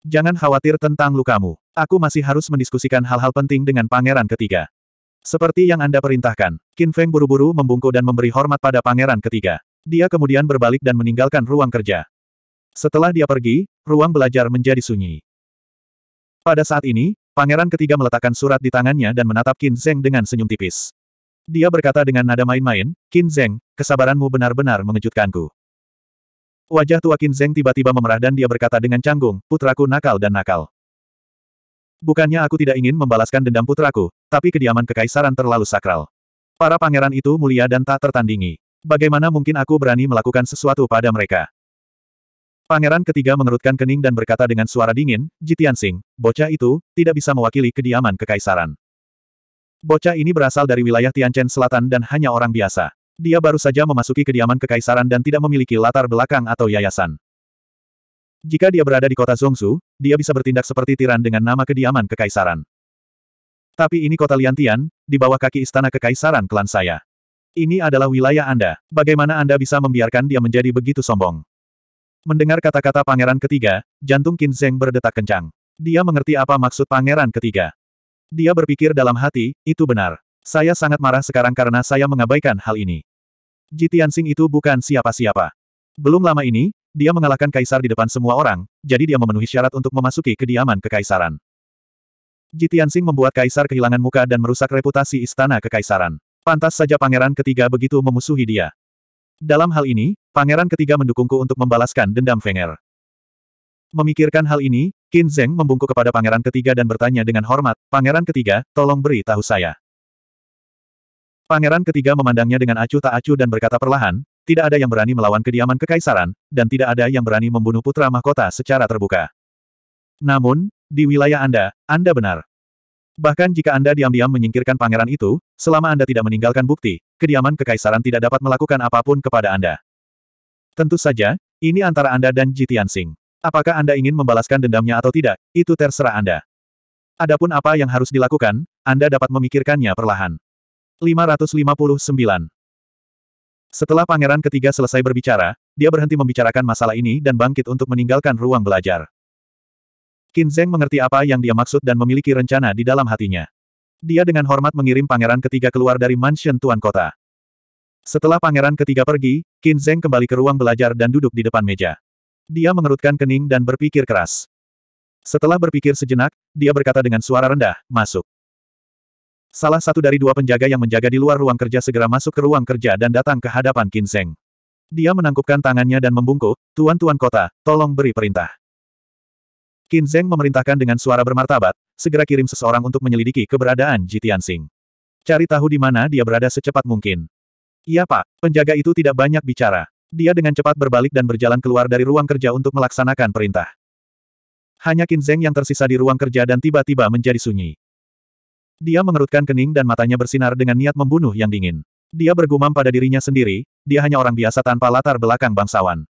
Jangan khawatir tentang lukamu. Aku masih harus mendiskusikan hal-hal penting dengan pangeran ketiga. Seperti yang Anda perintahkan, Qin Feng buru-buru membungkuk dan memberi hormat pada pangeran ketiga. Dia kemudian berbalik dan meninggalkan ruang kerja. Setelah dia pergi, ruang belajar menjadi sunyi. Pada saat ini, Pangeran ketiga meletakkan surat di tangannya dan menatap Qin Zheng dengan senyum tipis. Dia berkata dengan nada main-main, Qin Zheng, kesabaranmu benar-benar mengejutkanku. Wajah tua Qin Zheng tiba-tiba memerah dan dia berkata dengan canggung, putraku nakal dan nakal. Bukannya aku tidak ingin membalaskan dendam putraku, tapi kediaman kekaisaran terlalu sakral. Para pangeran itu mulia dan tak tertandingi. Bagaimana mungkin aku berani melakukan sesuatu pada mereka? Pangeran ketiga mengerutkan kening dan berkata dengan suara dingin, Jitian Sing, bocah itu, tidak bisa mewakili kediaman kekaisaran. Bocah ini berasal dari wilayah Tianchen Selatan dan hanya orang biasa. Dia baru saja memasuki kediaman kekaisaran dan tidak memiliki latar belakang atau yayasan. Jika dia berada di kota Zongsu, dia bisa bertindak seperti tiran dengan nama kediaman kekaisaran. Tapi ini kota Liantian, di bawah kaki istana kekaisaran klan saya. Ini adalah wilayah Anda. Bagaimana Anda bisa membiarkan dia menjadi begitu sombong? Mendengar kata-kata pangeran ketiga, jantung Qin Zeng berdetak kencang. Dia mengerti apa maksud pangeran ketiga. Dia berpikir dalam hati, itu benar. Saya sangat marah sekarang karena saya mengabaikan hal ini. Jitiansing itu bukan siapa-siapa. Belum lama ini, dia mengalahkan kaisar di depan semua orang, jadi dia memenuhi syarat untuk memasuki kediaman kekaisaran. Jitiansing membuat kaisar kehilangan muka dan merusak reputasi istana kekaisaran. Pantas saja pangeran ketiga begitu memusuhi dia. Dalam hal ini, Pangeran ketiga mendukungku untuk membalaskan dendam Fenger. Memikirkan hal ini, Qin Zheng membungkuk kepada pangeran ketiga dan bertanya dengan hormat, Pangeran ketiga, tolong beri tahu saya. Pangeran ketiga memandangnya dengan acuh tak acuh dan berkata perlahan, tidak ada yang berani melawan kediaman kekaisaran, dan tidak ada yang berani membunuh putra mahkota secara terbuka. Namun, di wilayah Anda, Anda benar. Bahkan jika Anda diam-diam menyingkirkan pangeran itu, selama Anda tidak meninggalkan bukti, kediaman kekaisaran tidak dapat melakukan apapun kepada Anda. Tentu saja, ini antara Anda dan Jitian Sing. Apakah Anda ingin membalaskan dendamnya atau tidak, itu terserah Anda. Adapun apa yang harus dilakukan, Anda dapat memikirkannya perlahan. 559. Setelah pangeran ketiga selesai berbicara, dia berhenti membicarakan masalah ini dan bangkit untuk meninggalkan ruang belajar. Qin Zheng mengerti apa yang dia maksud dan memiliki rencana di dalam hatinya. Dia dengan hormat mengirim pangeran ketiga keluar dari mansion tuan kota. Setelah pangeran ketiga pergi, Qin Zeng kembali ke ruang belajar dan duduk di depan meja. Dia mengerutkan kening dan berpikir keras. Setelah berpikir sejenak, dia berkata dengan suara rendah, masuk. Salah satu dari dua penjaga yang menjaga di luar ruang kerja segera masuk ke ruang kerja dan datang ke hadapan Qin Zeng. Dia menangkupkan tangannya dan membungkuk, Tuan-tuan kota, tolong beri perintah. Qin Zeng memerintahkan dengan suara bermartabat, segera kirim seseorang untuk menyelidiki keberadaan Jitian Sing. Cari tahu di mana dia berada secepat mungkin. Iya pak, penjaga itu tidak banyak bicara. Dia dengan cepat berbalik dan berjalan keluar dari ruang kerja untuk melaksanakan perintah. Hanya Qin Zeng yang tersisa di ruang kerja dan tiba-tiba menjadi sunyi. Dia mengerutkan kening dan matanya bersinar dengan niat membunuh yang dingin. Dia bergumam pada dirinya sendiri, dia hanya orang biasa tanpa latar belakang bangsawan.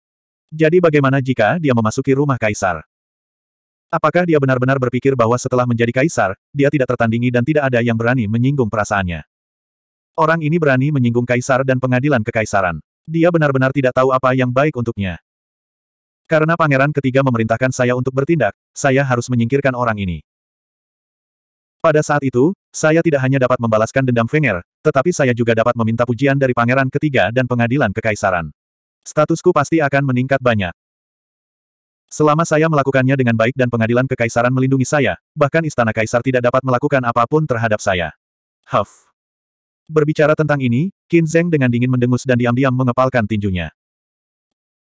Jadi bagaimana jika dia memasuki rumah kaisar? Apakah dia benar-benar berpikir bahwa setelah menjadi kaisar, dia tidak tertandingi dan tidak ada yang berani menyinggung perasaannya? Orang ini berani menyinggung kaisar dan pengadilan kekaisaran. Dia benar-benar tidak tahu apa yang baik untuknya. Karena pangeran ketiga memerintahkan saya untuk bertindak, saya harus menyingkirkan orang ini. Pada saat itu, saya tidak hanya dapat membalaskan dendam Fenger, tetapi saya juga dapat meminta pujian dari pangeran ketiga dan pengadilan kekaisaran. Statusku pasti akan meningkat banyak. Selama saya melakukannya dengan baik dan pengadilan kekaisaran melindungi saya, bahkan istana kaisar tidak dapat melakukan apapun terhadap saya. Huff. Berbicara tentang ini, Qin Zheng dengan dingin mendengus dan diam-diam mengepalkan tinjunya.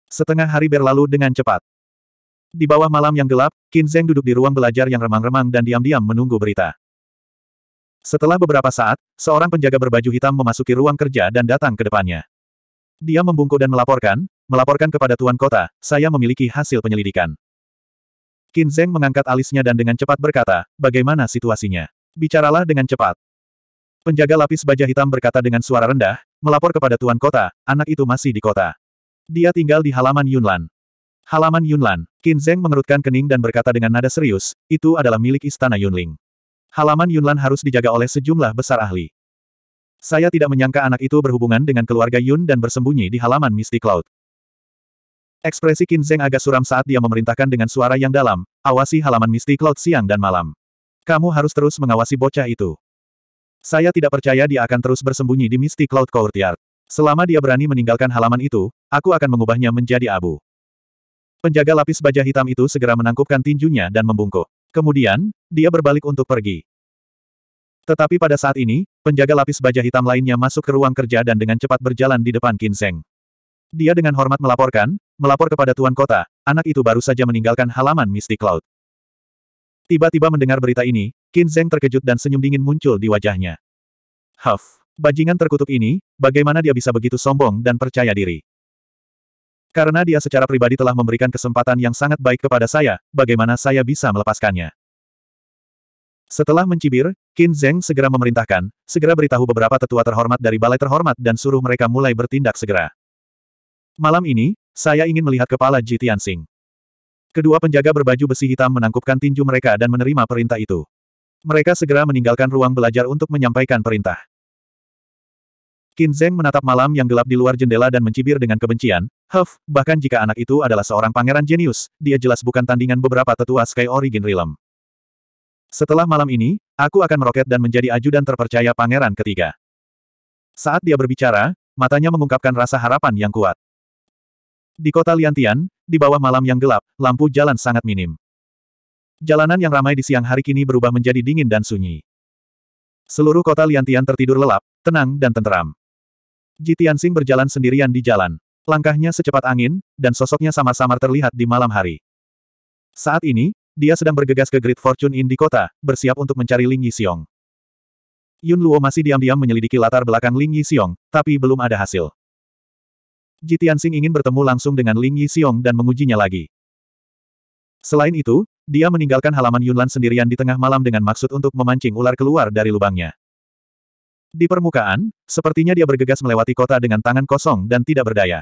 Setengah hari berlalu dengan cepat. Di bawah malam yang gelap, Qin Zheng duduk di ruang belajar yang remang-remang dan diam-diam menunggu berita. Setelah beberapa saat, seorang penjaga berbaju hitam memasuki ruang kerja dan datang ke depannya. Dia membungkuk dan melaporkan, melaporkan kepada Tuan Kota, saya memiliki hasil penyelidikan. Qin Zheng mengangkat alisnya dan dengan cepat berkata, bagaimana situasinya? Bicaralah dengan cepat. Penjaga lapis baja hitam berkata dengan suara rendah, melapor kepada tuan kota, anak itu masih di kota. Dia tinggal di halaman Yunlan. Halaman Yunlan, Qin Zeng mengerutkan kening dan berkata dengan nada serius, itu adalah milik istana Yunling. Halaman Yunlan harus dijaga oleh sejumlah besar ahli. Saya tidak menyangka anak itu berhubungan dengan keluarga Yun dan bersembunyi di halaman Misty Cloud. Ekspresi Qin Zeng agak suram saat dia memerintahkan dengan suara yang dalam, awasi halaman Misty Cloud siang dan malam. Kamu harus terus mengawasi bocah itu. Saya tidak percaya dia akan terus bersembunyi di Misty Cloud Courtyard. Selama dia berani meninggalkan halaman itu, aku akan mengubahnya menjadi abu. Penjaga lapis baja hitam itu segera menangkupkan tinjunya dan membungkuk. Kemudian, dia berbalik untuk pergi. Tetapi pada saat ini, penjaga lapis baja hitam lainnya masuk ke ruang kerja dan dengan cepat berjalan di depan Kinseng. Dia dengan hormat melaporkan, melapor kepada Tuan Kota, anak itu baru saja meninggalkan halaman Misty Cloud. Tiba-tiba mendengar berita ini, Qin Zheng terkejut dan senyum dingin muncul di wajahnya. Huff, bajingan terkutuk ini, bagaimana dia bisa begitu sombong dan percaya diri? Karena dia secara pribadi telah memberikan kesempatan yang sangat baik kepada saya, bagaimana saya bisa melepaskannya? Setelah mencibir, Qin Zheng segera memerintahkan, segera beritahu beberapa tetua terhormat dari balai terhormat dan suruh mereka mulai bertindak segera. Malam ini, saya ingin melihat kepala Ji Tianxing. Kedua penjaga berbaju besi hitam menangkupkan tinju mereka dan menerima perintah itu. Mereka segera meninggalkan ruang belajar untuk menyampaikan perintah. Qin Zeng menatap malam yang gelap di luar jendela dan mencibir dengan kebencian, Huff, bahkan jika anak itu adalah seorang pangeran jenius, dia jelas bukan tandingan beberapa tetua Sky Origin Realm. Setelah malam ini, aku akan meroket dan menjadi ajudan terpercaya pangeran ketiga. Saat dia berbicara, matanya mengungkapkan rasa harapan yang kuat. Di kota Liantian, di bawah malam yang gelap, lampu jalan sangat minim. Jalanan yang ramai di siang hari kini berubah menjadi dingin dan sunyi. Seluruh kota Liantian tertidur lelap, tenang dan tenteram. Ji Tianxing berjalan sendirian di jalan. Langkahnya secepat angin, dan sosoknya samar-samar terlihat di malam hari. Saat ini, dia sedang bergegas ke Great Fortune Inn di kota, bersiap untuk mencari Ling Yi Xiong. Yun Luo masih diam-diam menyelidiki latar belakang Ling Yi Xiong, tapi belum ada hasil. Ji Tianxing ingin bertemu langsung dengan Ling Yi Xiong dan mengujinya lagi. Selain itu, dia meninggalkan halaman Yunlan sendirian di tengah malam dengan maksud untuk memancing ular keluar dari lubangnya. Di permukaan, sepertinya dia bergegas melewati kota dengan tangan kosong dan tidak berdaya.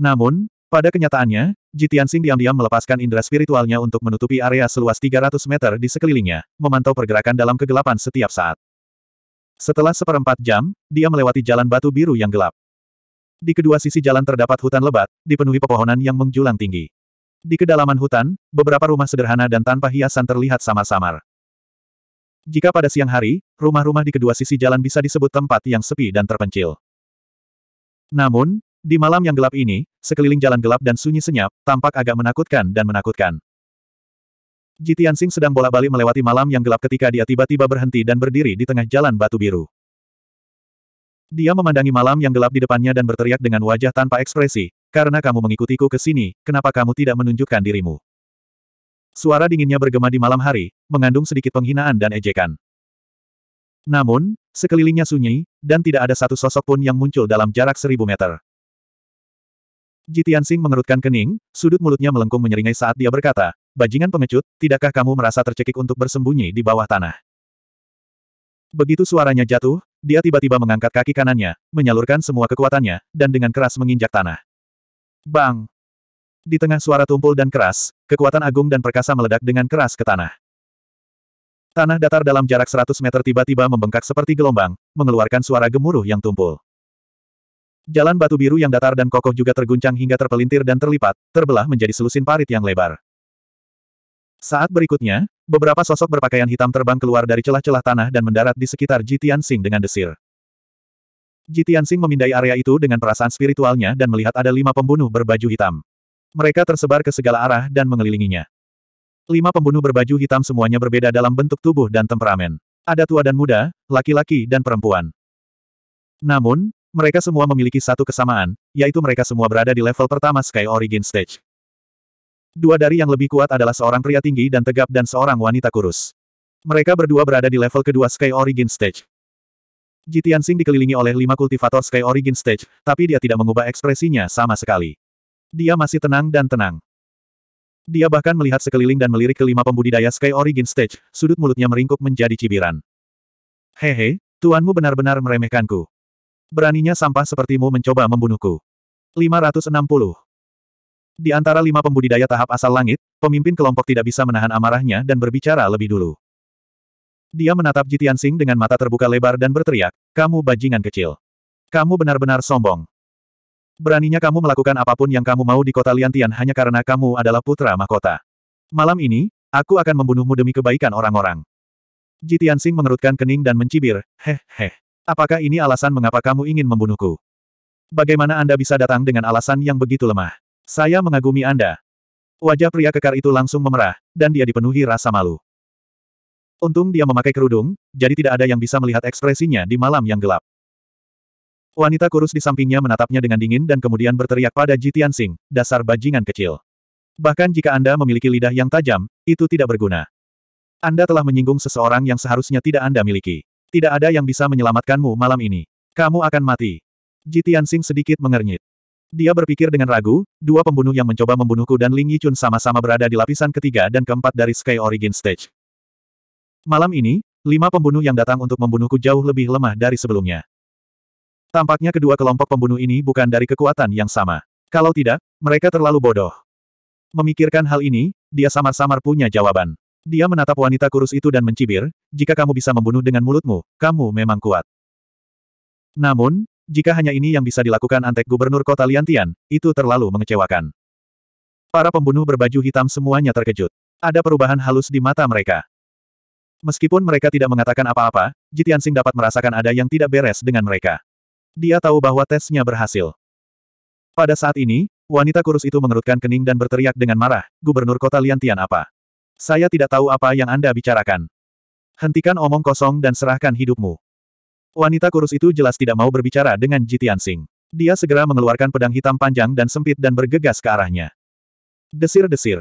Namun, pada kenyataannya, Jitiansing diam-diam melepaskan indera spiritualnya untuk menutupi area seluas 300 meter di sekelilingnya, memantau pergerakan dalam kegelapan setiap saat. Setelah seperempat jam, dia melewati jalan batu biru yang gelap. Di kedua sisi jalan terdapat hutan lebat, dipenuhi pepohonan yang menjulang tinggi. Di kedalaman hutan, beberapa rumah sederhana dan tanpa hiasan terlihat samar-samar. Jika pada siang hari, rumah-rumah di kedua sisi jalan bisa disebut tempat yang sepi dan terpencil. Namun, di malam yang gelap ini, sekeliling jalan gelap dan sunyi senyap, tampak agak menakutkan dan menakutkan. Jitian Singh sedang bola balik melewati malam yang gelap ketika dia tiba-tiba berhenti dan berdiri di tengah jalan batu biru. Dia memandangi malam yang gelap di depannya dan berteriak dengan wajah tanpa ekspresi, karena kamu mengikutiku ke sini, kenapa kamu tidak menunjukkan dirimu? Suara dinginnya bergema di malam hari, mengandung sedikit penghinaan dan ejekan. Namun, sekelilingnya sunyi, dan tidak ada satu sosok pun yang muncul dalam jarak seribu meter. Jitian Singh mengerutkan kening, sudut mulutnya melengkung menyeringai saat dia berkata, Bajingan pengecut, tidakkah kamu merasa tercekik untuk bersembunyi di bawah tanah? Begitu suaranya jatuh, dia tiba-tiba mengangkat kaki kanannya, menyalurkan semua kekuatannya, dan dengan keras menginjak tanah. Bang! Di tengah suara tumpul dan keras, kekuatan agung dan perkasa meledak dengan keras ke tanah. Tanah datar dalam jarak 100 meter tiba-tiba membengkak seperti gelombang, mengeluarkan suara gemuruh yang tumpul. Jalan batu biru yang datar dan kokoh juga terguncang hingga terpelintir dan terlipat, terbelah menjadi selusin parit yang lebar. Saat berikutnya, beberapa sosok berpakaian hitam terbang keluar dari celah-celah tanah dan mendarat di sekitar Jitian Sing dengan desir. Jitian Sing memindai area itu dengan perasaan spiritualnya dan melihat ada lima pembunuh berbaju hitam. Mereka tersebar ke segala arah dan mengelilinginya. Lima pembunuh berbaju hitam semuanya berbeda dalam bentuk tubuh dan temperamen. Ada tua dan muda, laki-laki dan perempuan. Namun, mereka semua memiliki satu kesamaan, yaitu mereka semua berada di level pertama Sky Origin Stage. Dua dari yang lebih kuat adalah seorang pria tinggi dan tegap dan seorang wanita kurus. Mereka berdua berada di level kedua Sky Origin Stage. Jitian Sing dikelilingi oleh lima kultivator Sky Origin Stage, tapi dia tidak mengubah ekspresinya sama sekali. Dia masih tenang dan tenang. Dia bahkan melihat sekeliling dan melirik kelima pembudidaya Sky Origin Stage, sudut mulutnya meringkuk menjadi cibiran. Hehe, tuanmu benar-benar meremehkanku. Beraninya sampah sepertimu mencoba membunuhku. 560. Di antara lima pembudidaya tahap asal langit, pemimpin kelompok tidak bisa menahan amarahnya dan berbicara lebih dulu. Dia menatap Jitian Sing dengan mata terbuka lebar dan berteriak, kamu bajingan kecil. Kamu benar-benar sombong. Beraninya kamu melakukan apapun yang kamu mau di kota Liantian hanya karena kamu adalah putra mahkota. Malam ini, aku akan membunuhmu demi kebaikan orang-orang. Jitian Sing mengerutkan kening dan mencibir, heh heh. Apakah ini alasan mengapa kamu ingin membunuhku? Bagaimana Anda bisa datang dengan alasan yang begitu lemah? Saya mengagumi Anda. Wajah pria kekar itu langsung memerah, dan dia dipenuhi rasa malu. Untung dia memakai kerudung, jadi tidak ada yang bisa melihat ekspresinya di malam yang gelap. Wanita kurus di sampingnya menatapnya dengan dingin dan kemudian berteriak pada Ji Tianxing, dasar bajingan kecil. Bahkan jika Anda memiliki lidah yang tajam, itu tidak berguna. Anda telah menyinggung seseorang yang seharusnya tidak Anda miliki. Tidak ada yang bisa menyelamatkanmu malam ini. Kamu akan mati. Ji Tianxing sedikit mengernyit. Dia berpikir dengan ragu, dua pembunuh yang mencoba membunuhku dan Ling Yichun sama-sama berada di lapisan ketiga dan keempat dari Sky Origin Stage. Malam ini, lima pembunuh yang datang untuk membunuhku jauh lebih lemah dari sebelumnya. Tampaknya kedua kelompok pembunuh ini bukan dari kekuatan yang sama. Kalau tidak, mereka terlalu bodoh. Memikirkan hal ini, dia samar-samar punya jawaban. Dia menatap wanita kurus itu dan mencibir, jika kamu bisa membunuh dengan mulutmu, kamu memang kuat. Namun, jika hanya ini yang bisa dilakukan antek gubernur kota Liantian, itu terlalu mengecewakan. Para pembunuh berbaju hitam semuanya terkejut. Ada perubahan halus di mata mereka. Meskipun mereka tidak mengatakan apa-apa, Jitian dapat merasakan ada yang tidak beres dengan mereka. Dia tahu bahwa tesnya berhasil. Pada saat ini, wanita kurus itu mengerutkan kening dan berteriak dengan marah, Gubernur kota Liantian apa? Saya tidak tahu apa yang Anda bicarakan. Hentikan omong kosong dan serahkan hidupmu. Wanita kurus itu jelas tidak mau berbicara dengan Jitian Sing. Dia segera mengeluarkan pedang hitam panjang dan sempit dan bergegas ke arahnya. Desir-desir.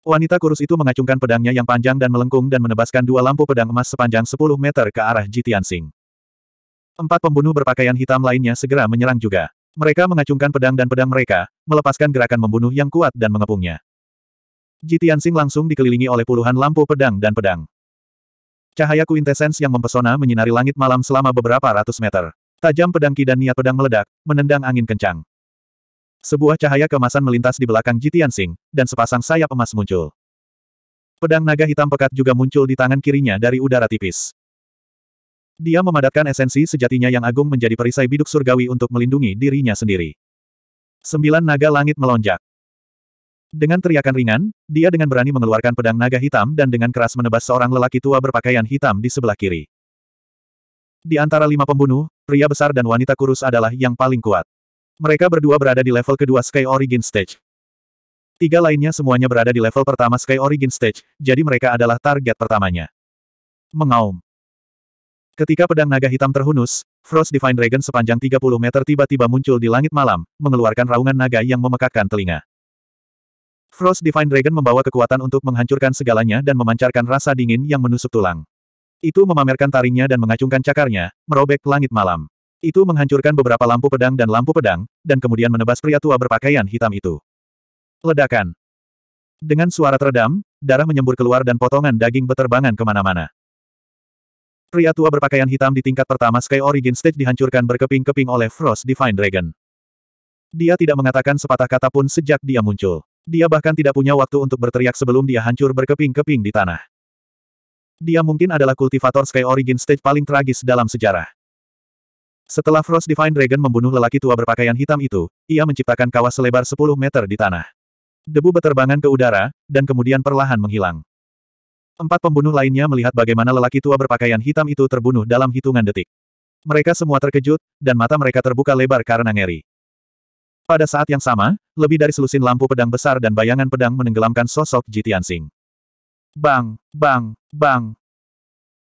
Wanita kurus itu mengacungkan pedangnya yang panjang dan melengkung dan menebaskan dua lampu pedang emas sepanjang 10 meter ke arah Jitian Sing. Empat pembunuh berpakaian hitam lainnya segera menyerang juga. Mereka mengacungkan pedang dan pedang mereka, melepaskan gerakan membunuh yang kuat dan mengepungnya. Jitian Sing langsung dikelilingi oleh puluhan lampu pedang dan pedang. Cahaya kuintesens yang mempesona menyinari langit malam selama beberapa ratus meter. Tajam pedang Ki dan niat pedang meledak, menendang angin kencang. Sebuah cahaya kemasan melintas di belakang Jitian Sing, dan sepasang sayap emas muncul. Pedang naga hitam pekat juga muncul di tangan kirinya dari udara tipis. Dia memadatkan esensi sejatinya yang agung menjadi perisai biduk surgawi untuk melindungi dirinya sendiri. Sembilan naga langit melonjak. Dengan teriakan ringan, dia dengan berani mengeluarkan pedang naga hitam dan dengan keras menebas seorang lelaki tua berpakaian hitam di sebelah kiri. Di antara lima pembunuh, pria besar dan wanita kurus adalah yang paling kuat. Mereka berdua berada di level kedua Sky Origin Stage. Tiga lainnya semuanya berada di level pertama Sky Origin Stage, jadi mereka adalah target pertamanya. Mengaum. Ketika pedang naga hitam terhunus, Frost Divine Dragon sepanjang 30 meter tiba-tiba muncul di langit malam, mengeluarkan raungan naga yang memekakkan telinga. Frost Divine Dragon membawa kekuatan untuk menghancurkan segalanya dan memancarkan rasa dingin yang menusuk tulang. Itu memamerkan taringnya dan mengacungkan cakarnya, merobek langit malam. Itu menghancurkan beberapa lampu pedang dan lampu pedang, dan kemudian menebas pria tua berpakaian hitam itu. Ledakan. Dengan suara teredam, darah menyembur keluar dan potongan daging beterbangan kemana-mana. Pria tua berpakaian hitam di tingkat pertama Sky Origin Stage dihancurkan berkeping-keping oleh Frost Divine Dragon. Dia tidak mengatakan sepatah kata pun sejak dia muncul. Dia bahkan tidak punya waktu untuk berteriak sebelum dia hancur berkeping-keping di tanah. Dia mungkin adalah kultivator Sky Origin Stage paling tragis dalam sejarah. Setelah Frost Divine Dragon membunuh lelaki tua berpakaian hitam itu, ia menciptakan kawah selebar 10 meter di tanah. Debu beterbangan ke udara, dan kemudian perlahan menghilang. Empat pembunuh lainnya melihat bagaimana lelaki tua berpakaian hitam itu terbunuh dalam hitungan detik. Mereka semua terkejut, dan mata mereka terbuka lebar karena ngeri. Pada saat yang sama, lebih dari selusin lampu pedang besar dan bayangan pedang menenggelamkan sosok Jitian Sing. Bang, bang, bang.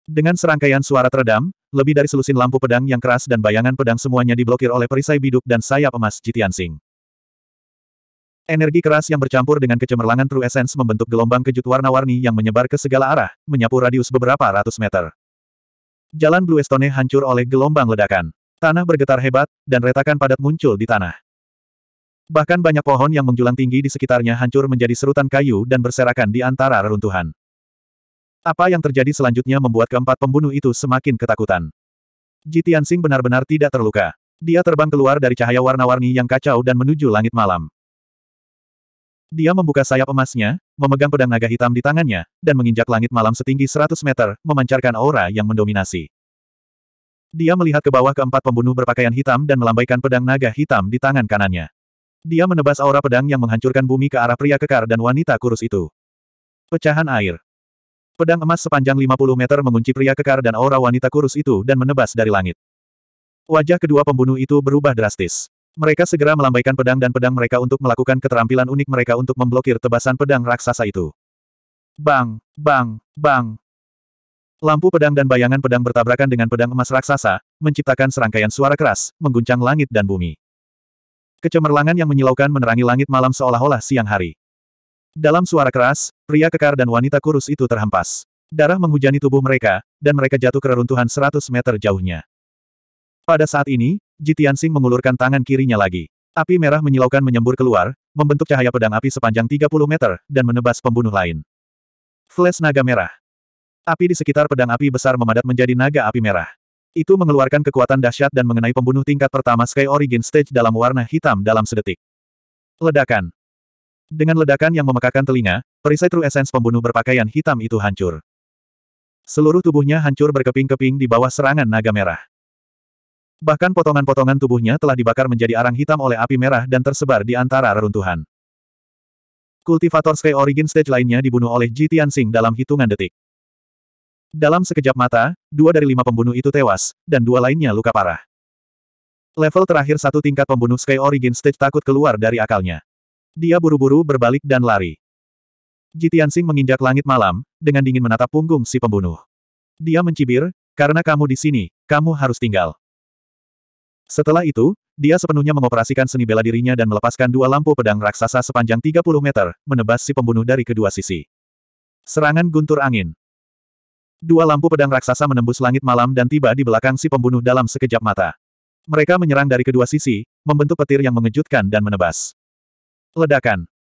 Dengan serangkaian suara teredam, lebih dari selusin lampu pedang yang keras dan bayangan pedang semuanya diblokir oleh perisai biduk dan sayap emas Jitian Sing. Energi keras yang bercampur dengan kecemerlangan True Essence membentuk gelombang kejut warna-warni yang menyebar ke segala arah, menyapu radius beberapa ratus meter. Jalan Blue Stone hancur oleh gelombang ledakan. Tanah bergetar hebat, dan retakan padat muncul di tanah. Bahkan banyak pohon yang menjulang tinggi di sekitarnya hancur menjadi serutan kayu dan berserakan di antara reruntuhan. Apa yang terjadi selanjutnya membuat keempat pembunuh itu semakin ketakutan. Jitian Sing benar-benar tidak terluka. Dia terbang keluar dari cahaya warna-warni yang kacau dan menuju langit malam. Dia membuka sayap emasnya, memegang pedang naga hitam di tangannya, dan menginjak langit malam setinggi 100 meter, memancarkan aura yang mendominasi. Dia melihat ke bawah keempat pembunuh berpakaian hitam dan melambaikan pedang naga hitam di tangan kanannya. Dia menebas aura pedang yang menghancurkan bumi ke arah pria kekar dan wanita kurus itu. Pecahan air. Pedang emas sepanjang 50 meter mengunci pria kekar dan aura wanita kurus itu dan menebas dari langit. Wajah kedua pembunuh itu berubah drastis. Mereka segera melambaikan pedang dan pedang mereka untuk melakukan keterampilan unik mereka untuk memblokir tebasan pedang raksasa itu. Bang, bang, bang. Lampu pedang dan bayangan pedang bertabrakan dengan pedang emas raksasa, menciptakan serangkaian suara keras, mengguncang langit dan bumi. Kecemerlangan yang menyilaukan menerangi langit malam seolah-olah siang hari. Dalam suara keras, pria kekar dan wanita kurus itu terhempas. Darah menghujani tubuh mereka, dan mereka jatuh ke reruntuhan 100 meter jauhnya. Pada saat ini, Jitian Jitiansing mengulurkan tangan kirinya lagi. Api merah menyilaukan menyembur keluar, membentuk cahaya pedang api sepanjang 30 meter, dan menebas pembunuh lain. Flash naga merah. Api di sekitar pedang api besar memadat menjadi naga api merah. Itu mengeluarkan kekuatan dahsyat dan mengenai pembunuh tingkat pertama Sky Origin Stage dalam warna hitam dalam sedetik. Ledakan. Dengan ledakan yang memekakan telinga, perisai True Essence pembunuh berpakaian hitam itu hancur. Seluruh tubuhnya hancur berkeping-keping di bawah serangan naga merah. Bahkan potongan-potongan tubuhnya telah dibakar menjadi arang hitam oleh api merah dan tersebar di antara reruntuhan. Kultivator Sky Origin Stage lainnya dibunuh oleh Ji Tianxing dalam hitungan detik. Dalam sekejap mata, dua dari lima pembunuh itu tewas, dan dua lainnya luka parah. Level terakhir satu tingkat pembunuh Sky Origin Stage takut keluar dari akalnya. Dia buru-buru berbalik dan lari. Jitian Jitiansing menginjak langit malam, dengan dingin menatap punggung si pembunuh. Dia mencibir, karena kamu di sini, kamu harus tinggal. Setelah itu, dia sepenuhnya mengoperasikan seni bela dirinya dan melepaskan dua lampu pedang raksasa sepanjang 30 meter, menebas si pembunuh dari kedua sisi. Serangan guntur angin. Dua lampu pedang raksasa menembus langit malam dan tiba di belakang si pembunuh dalam sekejap mata. Mereka menyerang dari kedua sisi, membentuk petir yang mengejutkan dan menebas. Ledakan.